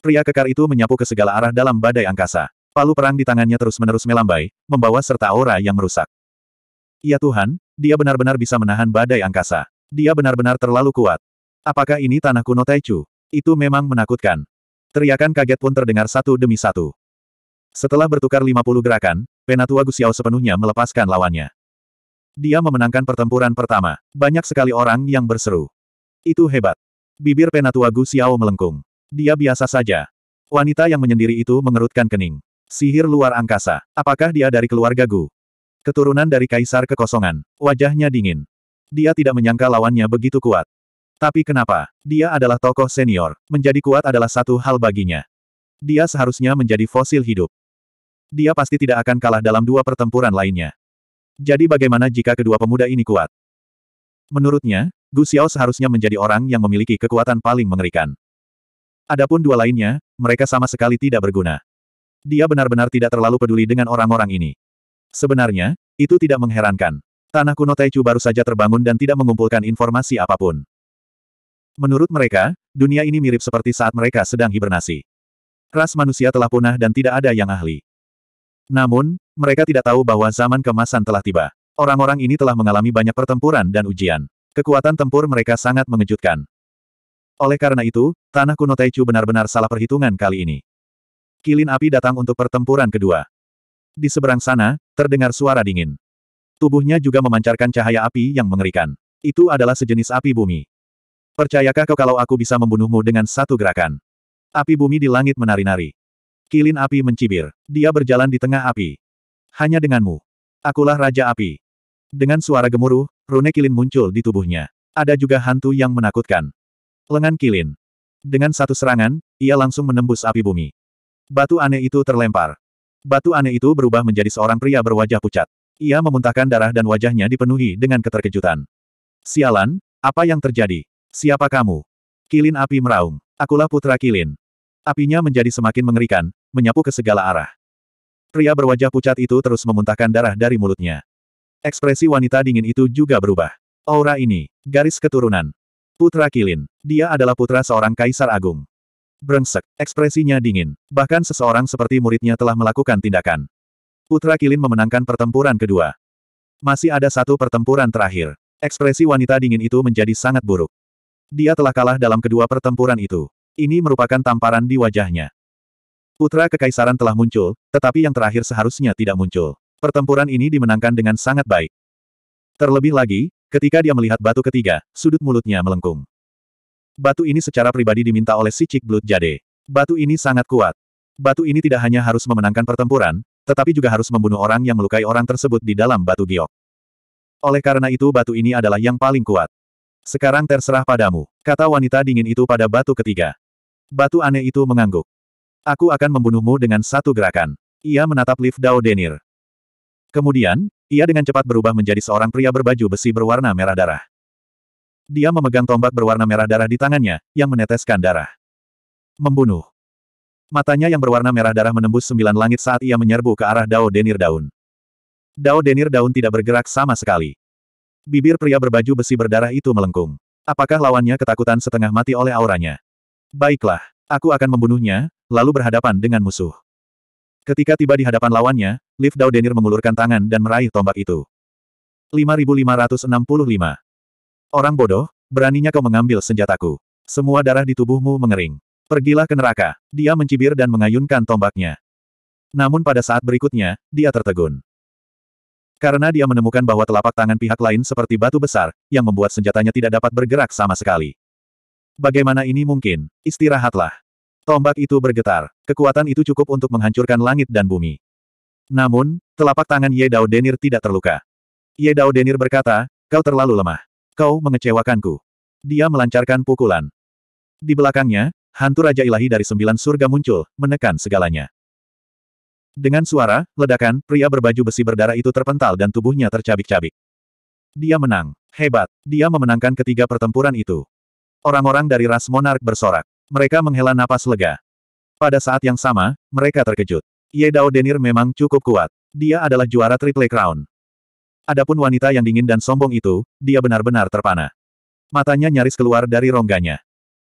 Pria kekar itu menyapu ke segala arah dalam badai angkasa. Palu perang di tangannya terus-menerus melambai, membawa serta aura yang merusak. Ya Tuhan, dia benar-benar bisa menahan badai angkasa. Dia benar-benar terlalu kuat. Apakah ini tanah kuno Taichu? Itu memang menakutkan. Teriakan kaget pun terdengar satu demi satu. Setelah bertukar 50 gerakan, Penatua Gusiao sepenuhnya melepaskan lawannya. Dia memenangkan pertempuran pertama. Banyak sekali orang yang berseru. Itu hebat. Bibir Penatua Gusiao melengkung. Dia biasa saja. Wanita yang menyendiri itu mengerutkan kening. Sihir luar angkasa. Apakah dia dari keluarga Gu? Keturunan dari kaisar kekosongan. Wajahnya dingin. Dia tidak menyangka lawannya begitu kuat. Tapi kenapa? Dia adalah tokoh senior. Menjadi kuat adalah satu hal baginya. Dia seharusnya menjadi fosil hidup. Dia pasti tidak akan kalah dalam dua pertempuran lainnya. Jadi bagaimana jika kedua pemuda ini kuat? Menurutnya, Gu Xiao seharusnya menjadi orang yang memiliki kekuatan paling mengerikan. Adapun dua lainnya, mereka sama sekali tidak berguna. Dia benar-benar tidak terlalu peduli dengan orang-orang ini. Sebenarnya, itu tidak mengherankan. Tanah kuno Taichu baru saja terbangun dan tidak mengumpulkan informasi apapun. Menurut mereka, dunia ini mirip seperti saat mereka sedang hibernasi. Ras manusia telah punah dan tidak ada yang ahli. Namun, mereka tidak tahu bahwa zaman kemasan telah tiba. Orang-orang ini telah mengalami banyak pertempuran dan ujian. Kekuatan tempur mereka sangat mengejutkan. Oleh karena itu, tanah kuno Taichu benar-benar salah perhitungan kali ini. Kilin api datang untuk pertempuran kedua. Di seberang sana, terdengar suara dingin. Tubuhnya juga memancarkan cahaya api yang mengerikan. Itu adalah sejenis api bumi. Percayakah kau kalau aku bisa membunuhmu dengan satu gerakan? Api bumi di langit menari-nari. Kilin api mencibir. Dia berjalan di tengah api. Hanya denganmu. Akulah Raja Api. Dengan suara gemuruh, rune kilin muncul di tubuhnya. Ada juga hantu yang menakutkan. Lengan kilin. Dengan satu serangan, ia langsung menembus api bumi. Batu aneh itu terlempar. Batu aneh itu berubah menjadi seorang pria berwajah pucat. Ia memuntahkan darah dan wajahnya dipenuhi dengan keterkejutan. Sialan, apa yang terjadi? Siapa kamu? Kilin api meraung. Akulah putra Kilin. Apinya menjadi semakin mengerikan, menyapu ke segala arah. Pria berwajah pucat itu terus memuntahkan darah dari mulutnya. Ekspresi wanita dingin itu juga berubah. Aura ini, garis keturunan. Putra Kilin. Dia adalah putra seorang kaisar agung. Brengsek, ekspresinya dingin. Bahkan seseorang seperti muridnya telah melakukan tindakan. Putra Kilin memenangkan pertempuran kedua. Masih ada satu pertempuran terakhir. Ekspresi wanita dingin itu menjadi sangat buruk. Dia telah kalah dalam kedua pertempuran itu. Ini merupakan tamparan di wajahnya. Putra Kekaisaran telah muncul, tetapi yang terakhir seharusnya tidak muncul. Pertempuran ini dimenangkan dengan sangat baik. Terlebih lagi, ketika dia melihat batu ketiga, sudut mulutnya melengkung. Batu ini secara pribadi diminta oleh si Cik Blood Jade. Batu ini sangat kuat. Batu ini tidak hanya harus memenangkan pertempuran, tetapi juga harus membunuh orang yang melukai orang tersebut di dalam batu giok. Oleh karena itu batu ini adalah yang paling kuat. Sekarang terserah padamu, kata wanita dingin itu pada batu ketiga. Batu aneh itu mengangguk. Aku akan membunuhmu dengan satu gerakan. Ia menatap Liv Dao Denir. Kemudian, ia dengan cepat berubah menjadi seorang pria berbaju besi berwarna merah darah. Dia memegang tombak berwarna merah darah di tangannya, yang meneteskan darah. Membunuh. Matanya yang berwarna merah darah menembus sembilan langit saat ia menyerbu ke arah Dao Denir Daun. Dao Denir Daun tidak bergerak sama sekali. Bibir pria berbaju besi berdarah itu melengkung. Apakah lawannya ketakutan setengah mati oleh auranya? Baiklah, aku akan membunuhnya, lalu berhadapan dengan musuh. Ketika tiba di hadapan lawannya, Liv Dao Denir mengulurkan tangan dan meraih tombak itu. 5565 Orang bodoh, beraninya kau mengambil senjataku. Semua darah di tubuhmu mengering. Pergilah ke neraka. Dia mencibir dan mengayunkan tombaknya. Namun pada saat berikutnya, dia tertegun. Karena dia menemukan bahwa telapak tangan pihak lain seperti batu besar, yang membuat senjatanya tidak dapat bergerak sama sekali. Bagaimana ini mungkin? Istirahatlah. Tombak itu bergetar. Kekuatan itu cukup untuk menghancurkan langit dan bumi. Namun, telapak tangan Ye Dao Denir tidak terluka. Ye Dao Denir berkata, kau terlalu lemah. Kau mengecewakanku. Dia melancarkan pukulan. Di belakangnya, hantu Raja Ilahi dari sembilan surga muncul, menekan segalanya. Dengan suara, ledakan, pria berbaju besi berdarah itu terpental dan tubuhnya tercabik-cabik. Dia menang. Hebat. Dia memenangkan ketiga pertempuran itu. Orang-orang dari ras monark bersorak. Mereka menghela napas lega. Pada saat yang sama, mereka terkejut. Ye Dao Denir memang cukup kuat. Dia adalah juara Triple Crown. Adapun wanita yang dingin dan sombong itu, dia benar-benar terpana. Matanya nyaris keluar dari rongganya.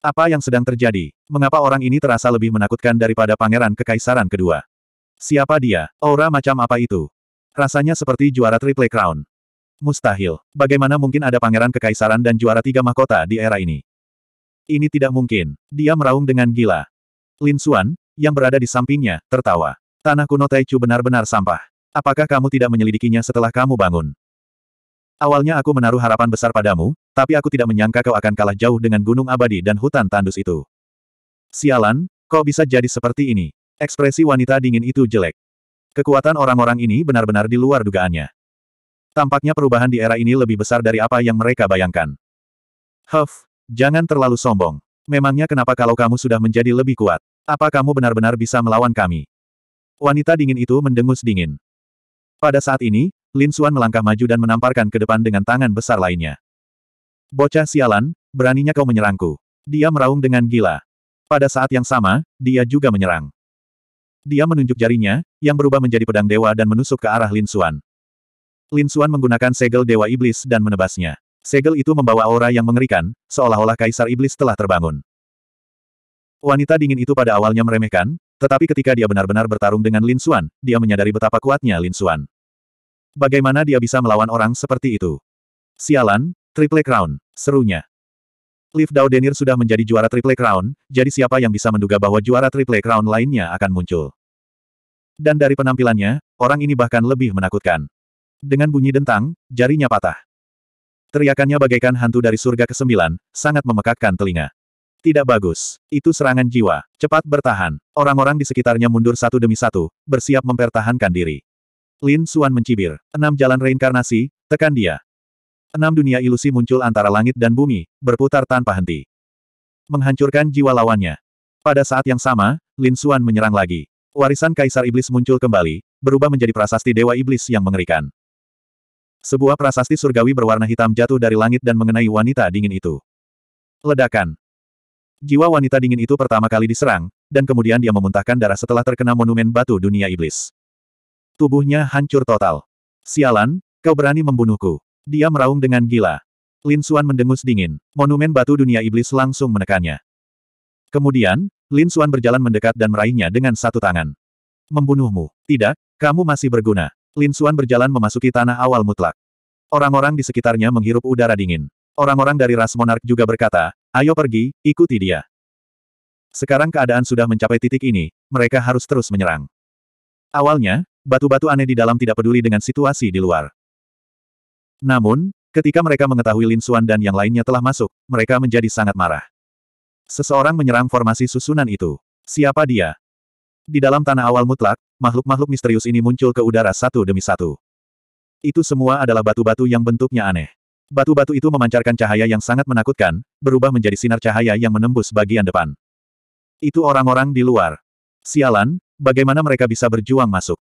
Apa yang sedang terjadi? Mengapa orang ini terasa lebih menakutkan daripada pangeran kekaisaran kedua? Siapa dia? Aura macam apa itu? Rasanya seperti juara Triple Crown. Mustahil. Bagaimana mungkin ada pangeran kekaisaran dan juara tiga mahkota di era ini? Ini tidak mungkin. Dia meraung dengan gila. Lin Xuan, yang berada di sampingnya, tertawa. Tanah kuno Taichu benar-benar sampah. Apakah kamu tidak menyelidikinya setelah kamu bangun? Awalnya aku menaruh harapan besar padamu, tapi aku tidak menyangka kau akan kalah jauh dengan gunung abadi dan hutan tandus itu. Sialan, kau bisa jadi seperti ini. Ekspresi wanita dingin itu jelek. Kekuatan orang-orang ini benar-benar di luar dugaannya. Tampaknya perubahan di era ini lebih besar dari apa yang mereka bayangkan. Huff, jangan terlalu sombong. Memangnya kenapa kalau kamu sudah menjadi lebih kuat? Apa kamu benar-benar bisa melawan kami? Wanita dingin itu mendengus dingin. Pada saat ini, Lin Suan melangkah maju dan menamparkan ke depan dengan tangan besar lainnya. Bocah sialan, beraninya kau menyerangku. Dia meraung dengan gila. Pada saat yang sama, dia juga menyerang. Dia menunjuk jarinya, yang berubah menjadi pedang dewa dan menusuk ke arah Lin Suan. Lin Suan menggunakan segel dewa iblis dan menebasnya. Segel itu membawa aura yang mengerikan, seolah-olah kaisar iblis telah terbangun. Wanita dingin itu pada awalnya meremehkan, tetapi ketika dia benar-benar bertarung dengan Lin Xuan, dia menyadari betapa kuatnya Lin Xuan. Bagaimana dia bisa melawan orang seperti itu? Sialan, Triple Crown, serunya. Liv Dao Denir sudah menjadi juara Triple Crown, jadi siapa yang bisa menduga bahwa juara Triple Crown lainnya akan muncul? Dan dari penampilannya, orang ini bahkan lebih menakutkan. Dengan bunyi dentang, jarinya patah. Teriakannya bagaikan hantu dari surga ke-9, sangat memekakkan telinga. Tidak bagus. Itu serangan jiwa. Cepat bertahan. Orang-orang di sekitarnya mundur satu demi satu, bersiap mempertahankan diri. Lin Suan mencibir. Enam jalan reinkarnasi, tekan dia. Enam dunia ilusi muncul antara langit dan bumi, berputar tanpa henti. Menghancurkan jiwa lawannya. Pada saat yang sama, Lin Suan menyerang lagi. Warisan Kaisar Iblis muncul kembali, berubah menjadi prasasti Dewa Iblis yang mengerikan. Sebuah prasasti surgawi berwarna hitam jatuh dari langit dan mengenai wanita dingin itu. Ledakan. Jiwa wanita dingin itu pertama kali diserang, dan kemudian dia memuntahkan darah setelah terkena monumen batu dunia iblis. Tubuhnya hancur total. Sialan, kau berani membunuhku. Dia meraung dengan gila. Lin Xuan mendengus dingin. Monumen batu dunia iblis langsung menekannya. Kemudian, Lin Xuan berjalan mendekat dan meraihnya dengan satu tangan. Membunuhmu. Tidak, kamu masih berguna. Lin Xuan berjalan memasuki tanah awal mutlak. Orang-orang di sekitarnya menghirup udara dingin. Orang-orang dari ras monark juga berkata, Ayo pergi, ikuti dia. Sekarang keadaan sudah mencapai titik ini, mereka harus terus menyerang. Awalnya, batu-batu aneh di dalam tidak peduli dengan situasi di luar. Namun, ketika mereka mengetahui Lin Xuan dan yang lainnya telah masuk, mereka menjadi sangat marah. Seseorang menyerang formasi susunan itu. Siapa dia? Di dalam tanah awal mutlak, makhluk-makhluk misterius ini muncul ke udara satu demi satu. Itu semua adalah batu-batu yang bentuknya aneh. Batu-batu itu memancarkan cahaya yang sangat menakutkan, berubah menjadi sinar cahaya yang menembus bagian depan. Itu orang-orang di luar. Sialan, bagaimana mereka bisa berjuang masuk?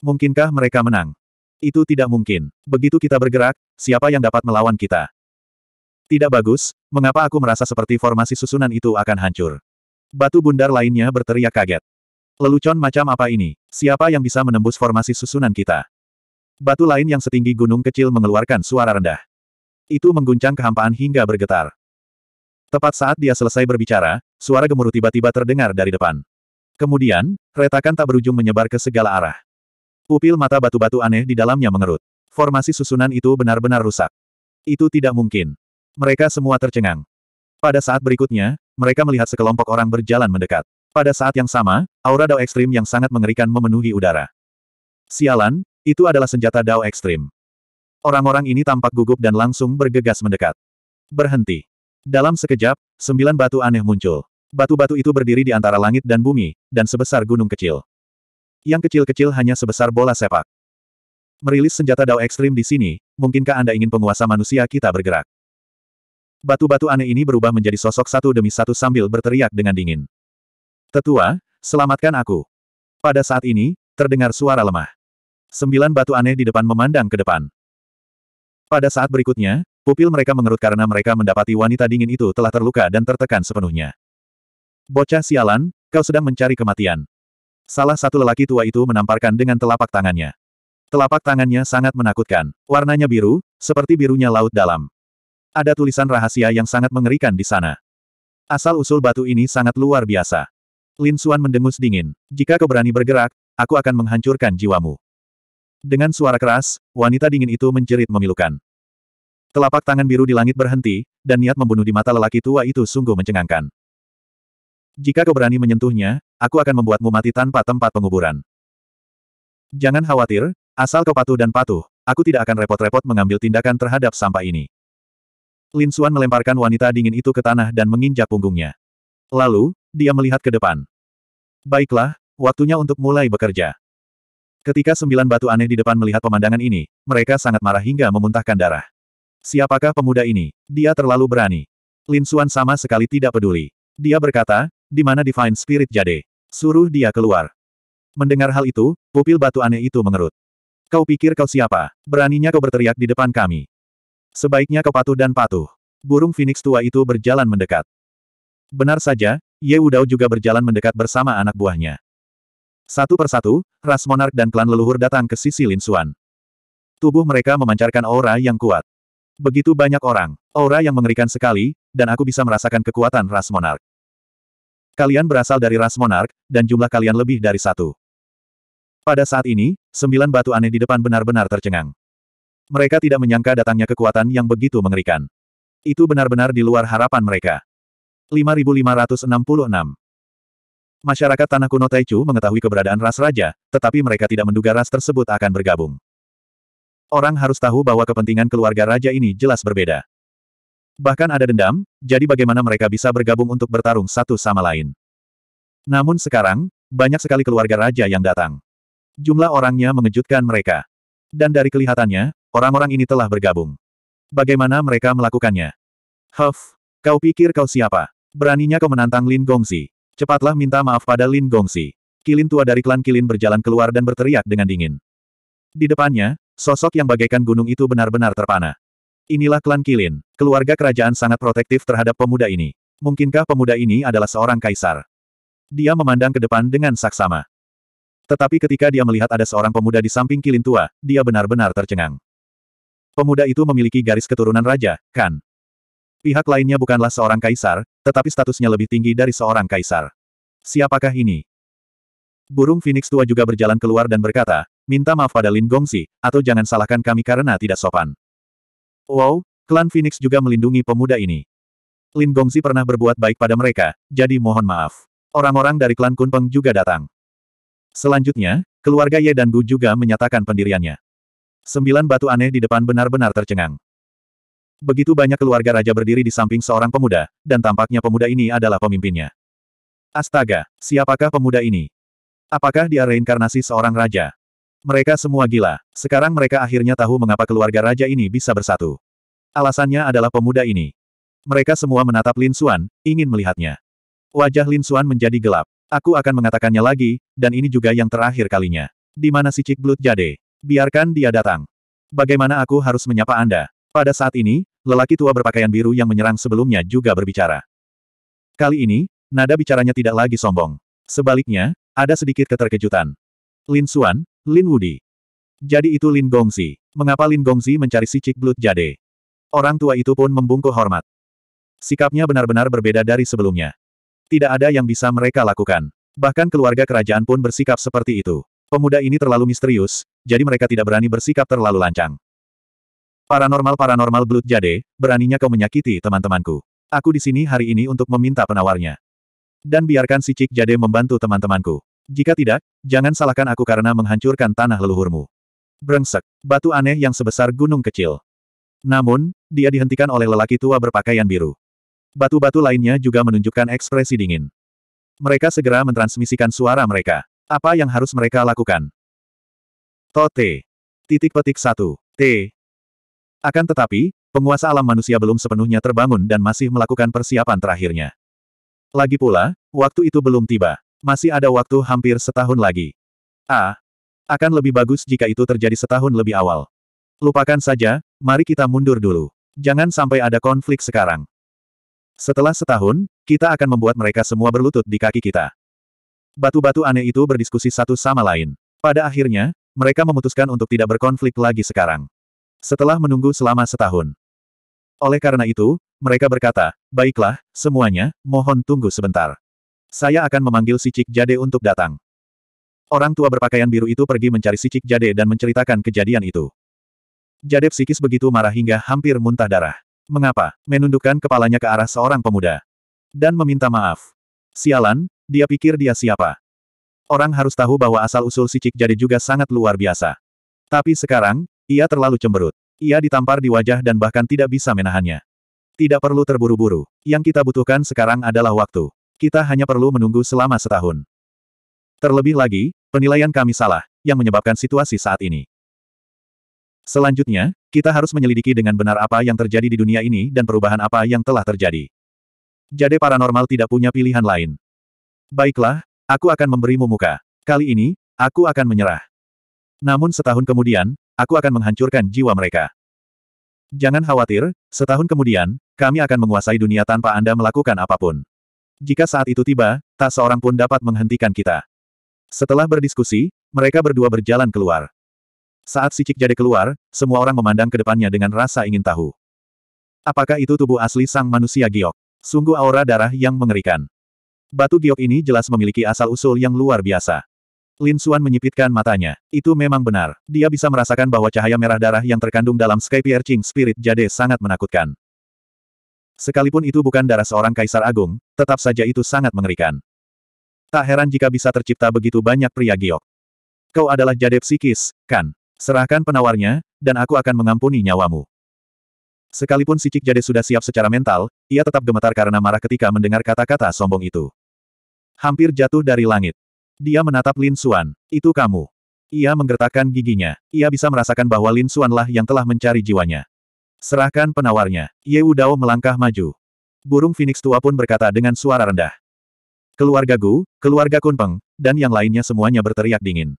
Mungkinkah mereka menang? Itu tidak mungkin. Begitu kita bergerak, siapa yang dapat melawan kita? Tidak bagus, mengapa aku merasa seperti formasi susunan itu akan hancur? Batu bundar lainnya berteriak kaget. Lelucon macam apa ini? Siapa yang bisa menembus formasi susunan kita? Batu lain yang setinggi gunung kecil mengeluarkan suara rendah. Itu mengguncang kehampaan hingga bergetar. Tepat saat dia selesai berbicara, suara gemuruh tiba-tiba terdengar dari depan. Kemudian, retakan tak berujung menyebar ke segala arah. Upil mata batu-batu aneh di dalamnya mengerut. Formasi susunan itu benar-benar rusak. Itu tidak mungkin. Mereka semua tercengang. Pada saat berikutnya, mereka melihat sekelompok orang berjalan mendekat. Pada saat yang sama, aura dao ekstrim yang sangat mengerikan memenuhi udara. Sialan, itu adalah senjata dao ekstrim. Orang-orang ini tampak gugup dan langsung bergegas mendekat. Berhenti. Dalam sekejap, sembilan batu aneh muncul. Batu-batu itu berdiri di antara langit dan bumi, dan sebesar gunung kecil. Yang kecil-kecil hanya sebesar bola sepak. Merilis senjata dao ekstrim di sini, mungkinkah Anda ingin penguasa manusia kita bergerak? Batu-batu aneh ini berubah menjadi sosok satu demi satu sambil berteriak dengan dingin. Tetua, selamatkan aku. Pada saat ini, terdengar suara lemah. Sembilan batu aneh di depan memandang ke depan. Pada saat berikutnya, pupil mereka mengerut karena mereka mendapati wanita dingin itu telah terluka dan tertekan sepenuhnya. Bocah sialan, kau sedang mencari kematian. Salah satu lelaki tua itu menamparkan dengan telapak tangannya. Telapak tangannya sangat menakutkan. Warnanya biru, seperti birunya laut dalam. Ada tulisan rahasia yang sangat mengerikan di sana. Asal-usul batu ini sangat luar biasa. Lin Xuan mendengus dingin. Jika kau berani bergerak, aku akan menghancurkan jiwamu. Dengan suara keras, wanita dingin itu menjerit memilukan. Telapak tangan biru di langit berhenti, dan niat membunuh di mata lelaki tua itu sungguh mencengangkan. Jika kau berani menyentuhnya, aku akan membuatmu mati tanpa tempat penguburan. Jangan khawatir, asal kau patuh dan patuh, aku tidak akan repot-repot mengambil tindakan terhadap sampah ini. Lin Xuan melemparkan wanita dingin itu ke tanah dan menginjak punggungnya. Lalu, dia melihat ke depan. Baiklah, waktunya untuk mulai bekerja. Ketika sembilan batu aneh di depan melihat pemandangan ini, mereka sangat marah hingga memuntahkan darah. Siapakah pemuda ini? Dia terlalu berani. Lin Suan sama sekali tidak peduli. Dia berkata, di mana Divine Spirit Jade? Suruh dia keluar. Mendengar hal itu, pupil batu aneh itu mengerut. Kau pikir kau siapa? Beraninya kau berteriak di depan kami. Sebaiknya kau patuh dan patuh. Burung Phoenix tua itu berjalan mendekat. Benar saja, Ye Wudao juga berjalan mendekat bersama anak buahnya. Satu persatu, ras monark dan klan leluhur datang ke sisi Lin Xuan. Tubuh mereka memancarkan aura yang kuat. Begitu banyak orang, aura yang mengerikan sekali, dan aku bisa merasakan kekuatan ras monark. Kalian berasal dari ras monark, dan jumlah kalian lebih dari satu. Pada saat ini, sembilan batu aneh di depan benar-benar tercengang. Mereka tidak menyangka datangnya kekuatan yang begitu mengerikan. Itu benar-benar di luar harapan mereka. 5566 Masyarakat tanah kuno Taichu mengetahui keberadaan ras raja, tetapi mereka tidak menduga ras tersebut akan bergabung. Orang harus tahu bahwa kepentingan keluarga raja ini jelas berbeda. Bahkan ada dendam, jadi bagaimana mereka bisa bergabung untuk bertarung satu sama lain. Namun sekarang, banyak sekali keluarga raja yang datang. Jumlah orangnya mengejutkan mereka. Dan dari kelihatannya, orang-orang ini telah bergabung. Bagaimana mereka melakukannya? Huff, kau pikir kau siapa? Beraninya kau menantang Lin Gongzi. Cepatlah minta maaf pada Lin Gongsi. Kilin tua dari klan Kilin berjalan keluar dan berteriak dengan dingin. Di depannya, sosok yang bagaikan gunung itu benar-benar terpana. Inilah klan Kilin. Keluarga kerajaan sangat protektif terhadap pemuda ini. Mungkinkah pemuda ini adalah seorang kaisar? Dia memandang ke depan dengan saksama. Tetapi ketika dia melihat ada seorang pemuda di samping Kilin tua, dia benar-benar tercengang. Pemuda itu memiliki garis keturunan raja, kan? Pihak lainnya bukanlah seorang kaisar, tetapi statusnya lebih tinggi dari seorang kaisar. Siapakah ini? Burung Phoenix tua juga berjalan keluar dan berkata, minta maaf pada Lin Gongsi, atau jangan salahkan kami karena tidak sopan. Wow, klan Phoenix juga melindungi pemuda ini. Lin Gongsi pernah berbuat baik pada mereka, jadi mohon maaf. Orang-orang dari klan Kunpeng juga datang. Selanjutnya, keluarga Ye dan Gu juga menyatakan pendiriannya. Sembilan batu aneh di depan benar-benar tercengang. Begitu banyak keluarga raja berdiri di samping seorang pemuda, dan tampaknya pemuda ini adalah pemimpinnya. Astaga, siapakah pemuda ini? Apakah dia reinkarnasi seorang raja? Mereka semua gila. Sekarang mereka akhirnya tahu mengapa keluarga raja ini bisa bersatu. Alasannya adalah pemuda ini. Mereka semua menatap Lin Xuan, ingin melihatnya. Wajah Lin Xuan menjadi gelap. Aku akan mengatakannya lagi, dan ini juga yang terakhir kalinya. Di mana si Cik Blut Jade? Biarkan dia datang. Bagaimana aku harus menyapa Anda? Pada saat ini, lelaki tua berpakaian biru yang menyerang sebelumnya juga berbicara. Kali ini, nada bicaranya tidak lagi sombong. Sebaliknya, ada sedikit keterkejutan. Lin Xuan, Lin Wudi. Jadi itu Lin Gongzi. Mengapa Lin Gongzi mencari si Cik Blood Jade? Orang tua itu pun membungkuk hormat. Sikapnya benar-benar berbeda dari sebelumnya. Tidak ada yang bisa mereka lakukan. Bahkan keluarga kerajaan pun bersikap seperti itu. Pemuda ini terlalu misterius, jadi mereka tidak berani bersikap terlalu lancang. Paranormal-paranormal Blood Jade, beraninya kau menyakiti teman-temanku. Aku di sini hari ini untuk meminta penawarnya. Dan biarkan si Cik Jade membantu teman-temanku. Jika tidak, jangan salahkan aku karena menghancurkan tanah leluhurmu. Brengsek, batu aneh yang sebesar gunung kecil. Namun, dia dihentikan oleh lelaki tua berpakaian biru. Batu-batu lainnya juga menunjukkan ekspresi dingin. Mereka segera mentransmisikan suara mereka. Apa yang harus mereka lakukan? Tote. Titik petik satu. T. Akan tetapi, penguasa alam manusia belum sepenuhnya terbangun dan masih melakukan persiapan terakhirnya. Lagi pula, waktu itu belum tiba. Masih ada waktu hampir setahun lagi. Ah, akan lebih bagus jika itu terjadi setahun lebih awal. Lupakan saja, mari kita mundur dulu. Jangan sampai ada konflik sekarang. Setelah setahun, kita akan membuat mereka semua berlutut di kaki kita. Batu-batu aneh itu berdiskusi satu sama lain. Pada akhirnya, mereka memutuskan untuk tidak berkonflik lagi sekarang. Setelah menunggu selama setahun. Oleh karena itu, mereka berkata, baiklah, semuanya, mohon tunggu sebentar. Saya akan memanggil si Cik Jade untuk datang. Orang tua berpakaian biru itu pergi mencari si Cik Jade dan menceritakan kejadian itu. Jade psikis begitu marah hingga hampir muntah darah. Mengapa? Menundukkan kepalanya ke arah seorang pemuda. Dan meminta maaf. Sialan, dia pikir dia siapa. Orang harus tahu bahwa asal-usul si Cik Jade juga sangat luar biasa. Tapi sekarang, ia terlalu cemberut. Ia ditampar di wajah dan bahkan tidak bisa menahannya. Tidak perlu terburu-buru. Yang kita butuhkan sekarang adalah waktu. Kita hanya perlu menunggu selama setahun. Terlebih lagi, penilaian kami salah, yang menyebabkan situasi saat ini. Selanjutnya, kita harus menyelidiki dengan benar apa yang terjadi di dunia ini dan perubahan apa yang telah terjadi. Jade paranormal tidak punya pilihan lain. Baiklah, aku akan memberimu muka. Kali ini, aku akan menyerah. Namun setahun kemudian, aku akan menghancurkan jiwa mereka. Jangan khawatir, setahun kemudian, kami akan menguasai dunia tanpa Anda melakukan apapun. Jika saat itu tiba, tak seorang pun dapat menghentikan kita. Setelah berdiskusi, mereka berdua berjalan keluar. Saat si Jade keluar, semua orang memandang ke depannya dengan rasa ingin tahu. Apakah itu tubuh asli sang manusia giok? Sungguh aura darah yang mengerikan. Batu giok ini jelas memiliki asal-usul yang luar biasa. Lin Suan menyipitkan matanya. Itu memang benar. Dia bisa merasakan bahwa cahaya merah darah yang terkandung dalam Sky Piercing Spirit Jade sangat menakutkan. Sekalipun itu bukan darah seorang kaisar agung, tetap saja itu sangat mengerikan. Tak heran jika bisa tercipta begitu banyak pria giok. Kau adalah jade psikis, kan? Serahkan penawarnya, dan aku akan mengampuni nyawamu. Sekalipun si Jade sudah siap secara mental, ia tetap gemetar karena marah ketika mendengar kata-kata sombong itu. Hampir jatuh dari langit. Dia menatap Lin Xuan. Itu kamu. Ia menggertakkan giginya. Ia bisa merasakan bahwa Lin Xuanlah yang telah mencari jiwanya. Serahkan penawarnya. Ye Dao melangkah maju. Burung Phoenix tua pun berkata dengan suara rendah. Keluarga Gu, keluarga Kunpeng, dan yang lainnya semuanya berteriak dingin.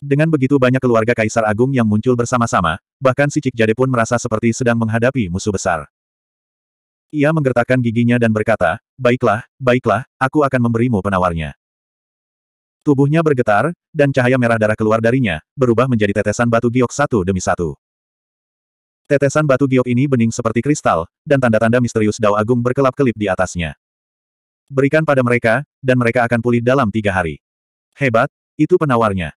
Dengan begitu banyak keluarga Kaisar Agung yang muncul bersama-sama, bahkan si Cik Jade pun merasa seperti sedang menghadapi musuh besar. Ia menggertakkan giginya dan berkata, Baiklah, baiklah, aku akan memberimu penawarnya. Tubuhnya bergetar, dan cahaya merah darah keluar darinya, berubah menjadi tetesan batu giok satu demi satu. Tetesan batu giok ini bening seperti kristal, dan tanda-tanda misterius dao agung berkelap-kelip di atasnya. Berikan pada mereka, dan mereka akan pulih dalam tiga hari. Hebat, itu penawarnya.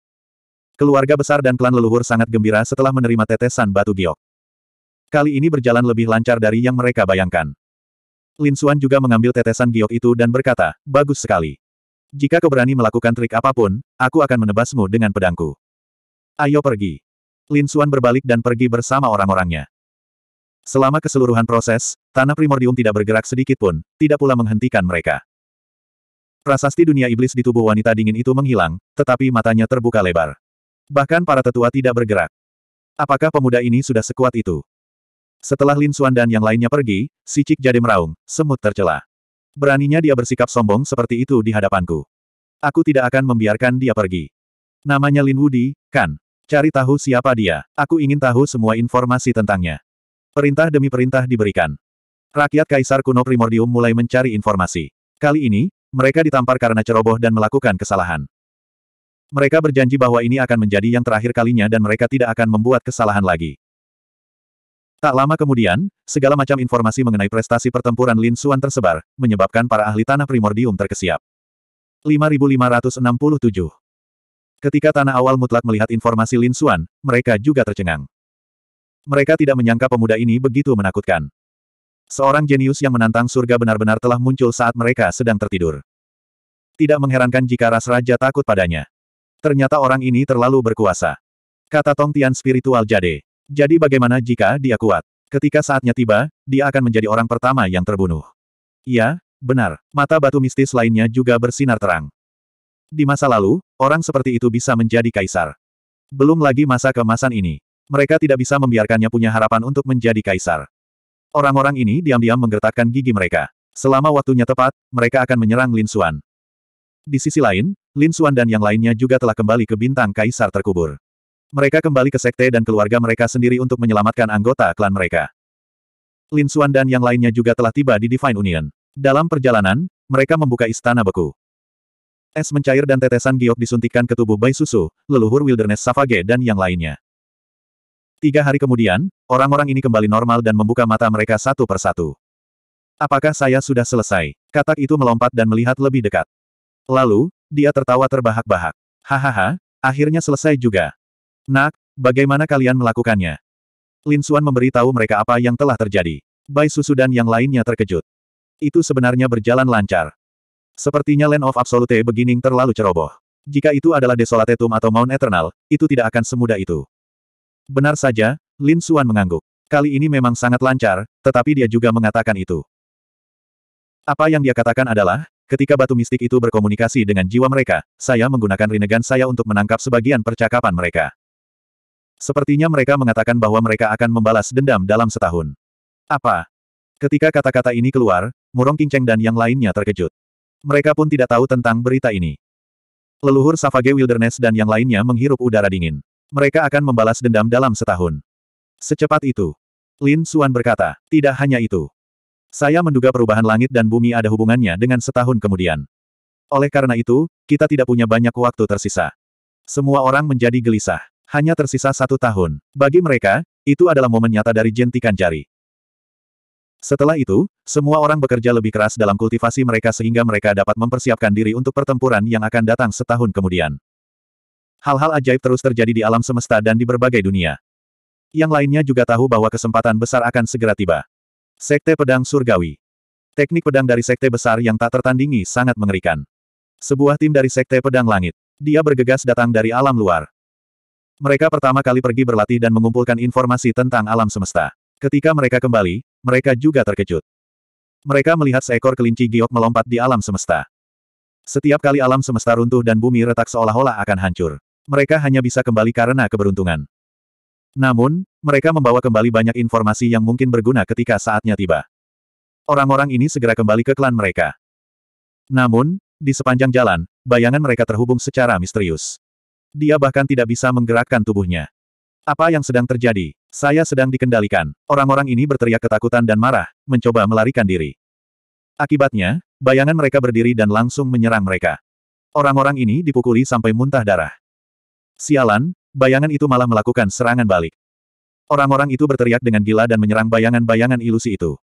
Keluarga besar dan klan leluhur sangat gembira setelah menerima tetesan batu giok. Kali ini berjalan lebih lancar dari yang mereka bayangkan. Lin Xuan juga mengambil tetesan giok itu dan berkata, bagus sekali. Jika kau berani melakukan trik apapun, aku akan menebasmu dengan pedangku. Ayo pergi. Lin Xuan berbalik dan pergi bersama orang-orangnya. Selama keseluruhan proses, tanah primordium tidak bergerak sedikit pun, tidak pula menghentikan mereka. Prasasti dunia iblis di tubuh wanita dingin itu menghilang, tetapi matanya terbuka lebar. Bahkan para tetua tidak bergerak. Apakah pemuda ini sudah sekuat itu? Setelah Lin Xuan dan yang lainnya pergi, si Cik Jade meraung, semut tercelah. Beraninya dia bersikap sombong seperti itu di hadapanku. Aku tidak akan membiarkan dia pergi. Namanya Lin Wudi, kan? Cari tahu siapa dia. Aku ingin tahu semua informasi tentangnya. Perintah demi perintah diberikan. Rakyat Kaisar kuno Primordium mulai mencari informasi. Kali ini, mereka ditampar karena ceroboh dan melakukan kesalahan. Mereka berjanji bahwa ini akan menjadi yang terakhir kalinya dan mereka tidak akan membuat kesalahan lagi. Tak lama kemudian, segala macam informasi mengenai prestasi pertempuran Lin Xuan tersebar, menyebabkan para ahli tanah primordium terkesiap. 5567 Ketika tanah awal mutlak melihat informasi Lin Xuan, mereka juga tercengang. Mereka tidak menyangka pemuda ini begitu menakutkan. Seorang jenius yang menantang surga benar-benar telah muncul saat mereka sedang tertidur. Tidak mengherankan jika ras raja takut padanya. Ternyata orang ini terlalu berkuasa. Kata Tong Tian spiritual jade. Jadi bagaimana jika dia kuat? Ketika saatnya tiba, dia akan menjadi orang pertama yang terbunuh. Ya, benar. Mata batu mistis lainnya juga bersinar terang. Di masa lalu, orang seperti itu bisa menjadi kaisar. Belum lagi masa kemasan ini. Mereka tidak bisa membiarkannya punya harapan untuk menjadi kaisar. Orang-orang ini diam-diam menggertakkan gigi mereka. Selama waktunya tepat, mereka akan menyerang Lin Xuan. Di sisi lain, Lin Xuan dan yang lainnya juga telah kembali ke bintang kaisar terkubur. Mereka kembali ke sekte dan keluarga mereka sendiri untuk menyelamatkan anggota klan mereka. Lin Xuan dan yang lainnya juga telah tiba di Divine Union. Dalam perjalanan, mereka membuka istana beku. Es mencair dan tetesan giok disuntikkan ke tubuh Bai Susu, leluhur Wilderness Savage dan yang lainnya. Tiga hari kemudian, orang-orang ini kembali normal dan membuka mata mereka satu persatu. Apakah saya sudah selesai? Katak itu melompat dan melihat lebih dekat. Lalu, dia tertawa terbahak-bahak. Hahaha, akhirnya selesai juga. Nak, bagaimana kalian melakukannya? Lin Xuan memberitahu mereka apa yang telah terjadi. Bai Susu dan yang lainnya terkejut. Itu sebenarnya berjalan lancar. Sepertinya Land of Absolute Beginning terlalu ceroboh. Jika itu adalah Desolatetum atau Mount Eternal, itu tidak akan semudah itu. Benar saja, Lin Xuan mengangguk. Kali ini memang sangat lancar, tetapi dia juga mengatakan itu. Apa yang dia katakan adalah, ketika batu mistik itu berkomunikasi dengan jiwa mereka, saya menggunakan rinegan saya untuk menangkap sebagian percakapan mereka. Sepertinya mereka mengatakan bahwa mereka akan membalas dendam dalam setahun. Apa? Ketika kata-kata ini keluar, Murong Kingceng dan yang lainnya terkejut. Mereka pun tidak tahu tentang berita ini. Leluhur Savage Wilderness dan yang lainnya menghirup udara dingin. Mereka akan membalas dendam dalam setahun. Secepat itu. Lin Suan berkata, tidak hanya itu. Saya menduga perubahan langit dan bumi ada hubungannya dengan setahun kemudian. Oleh karena itu, kita tidak punya banyak waktu tersisa. Semua orang menjadi gelisah hanya tersisa satu tahun. Bagi mereka, itu adalah momen nyata dari jentikan jari. Setelah itu, semua orang bekerja lebih keras dalam kultivasi mereka sehingga mereka dapat mempersiapkan diri untuk pertempuran yang akan datang setahun kemudian. Hal-hal ajaib terus terjadi di alam semesta dan di berbagai dunia. Yang lainnya juga tahu bahwa kesempatan besar akan segera tiba. Sekte Pedang Surgawi Teknik pedang dari sekte besar yang tak tertandingi sangat mengerikan. Sebuah tim dari sekte pedang langit. Dia bergegas datang dari alam luar. Mereka pertama kali pergi berlatih dan mengumpulkan informasi tentang alam semesta. Ketika mereka kembali, mereka juga terkejut. Mereka melihat seekor kelinci giok melompat di alam semesta. Setiap kali alam semesta runtuh dan bumi retak seolah-olah akan hancur. Mereka hanya bisa kembali karena keberuntungan. Namun, mereka membawa kembali banyak informasi yang mungkin berguna ketika saatnya tiba. Orang-orang ini segera kembali ke klan mereka. Namun, di sepanjang jalan, bayangan mereka terhubung secara misterius. Dia bahkan tidak bisa menggerakkan tubuhnya. Apa yang sedang terjadi? Saya sedang dikendalikan. Orang-orang ini berteriak ketakutan dan marah, mencoba melarikan diri. Akibatnya, bayangan mereka berdiri dan langsung menyerang mereka. Orang-orang ini dipukuli sampai muntah darah. Sialan, bayangan itu malah melakukan serangan balik. Orang-orang itu berteriak dengan gila dan menyerang bayangan-bayangan ilusi itu.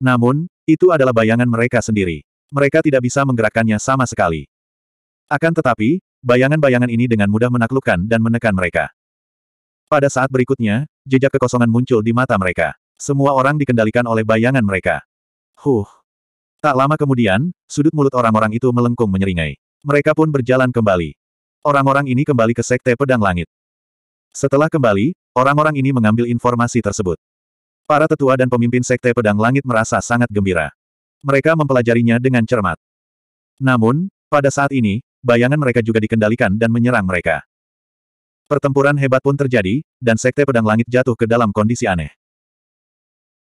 Namun, itu adalah bayangan mereka sendiri. Mereka tidak bisa menggerakkannya sama sekali. Akan tetapi, Bayangan-bayangan ini dengan mudah menaklukkan dan menekan mereka. Pada saat berikutnya, jejak kekosongan muncul di mata mereka. Semua orang dikendalikan oleh bayangan mereka. Huh. Tak lama kemudian, sudut mulut orang-orang itu melengkung menyeringai. Mereka pun berjalan kembali. Orang-orang ini kembali ke Sekte Pedang Langit. Setelah kembali, orang-orang ini mengambil informasi tersebut. Para tetua dan pemimpin Sekte Pedang Langit merasa sangat gembira. Mereka mempelajarinya dengan cermat. Namun, pada saat ini, bayangan mereka juga dikendalikan dan menyerang mereka. Pertempuran hebat pun terjadi, dan Sekte Pedang Langit jatuh ke dalam kondisi aneh.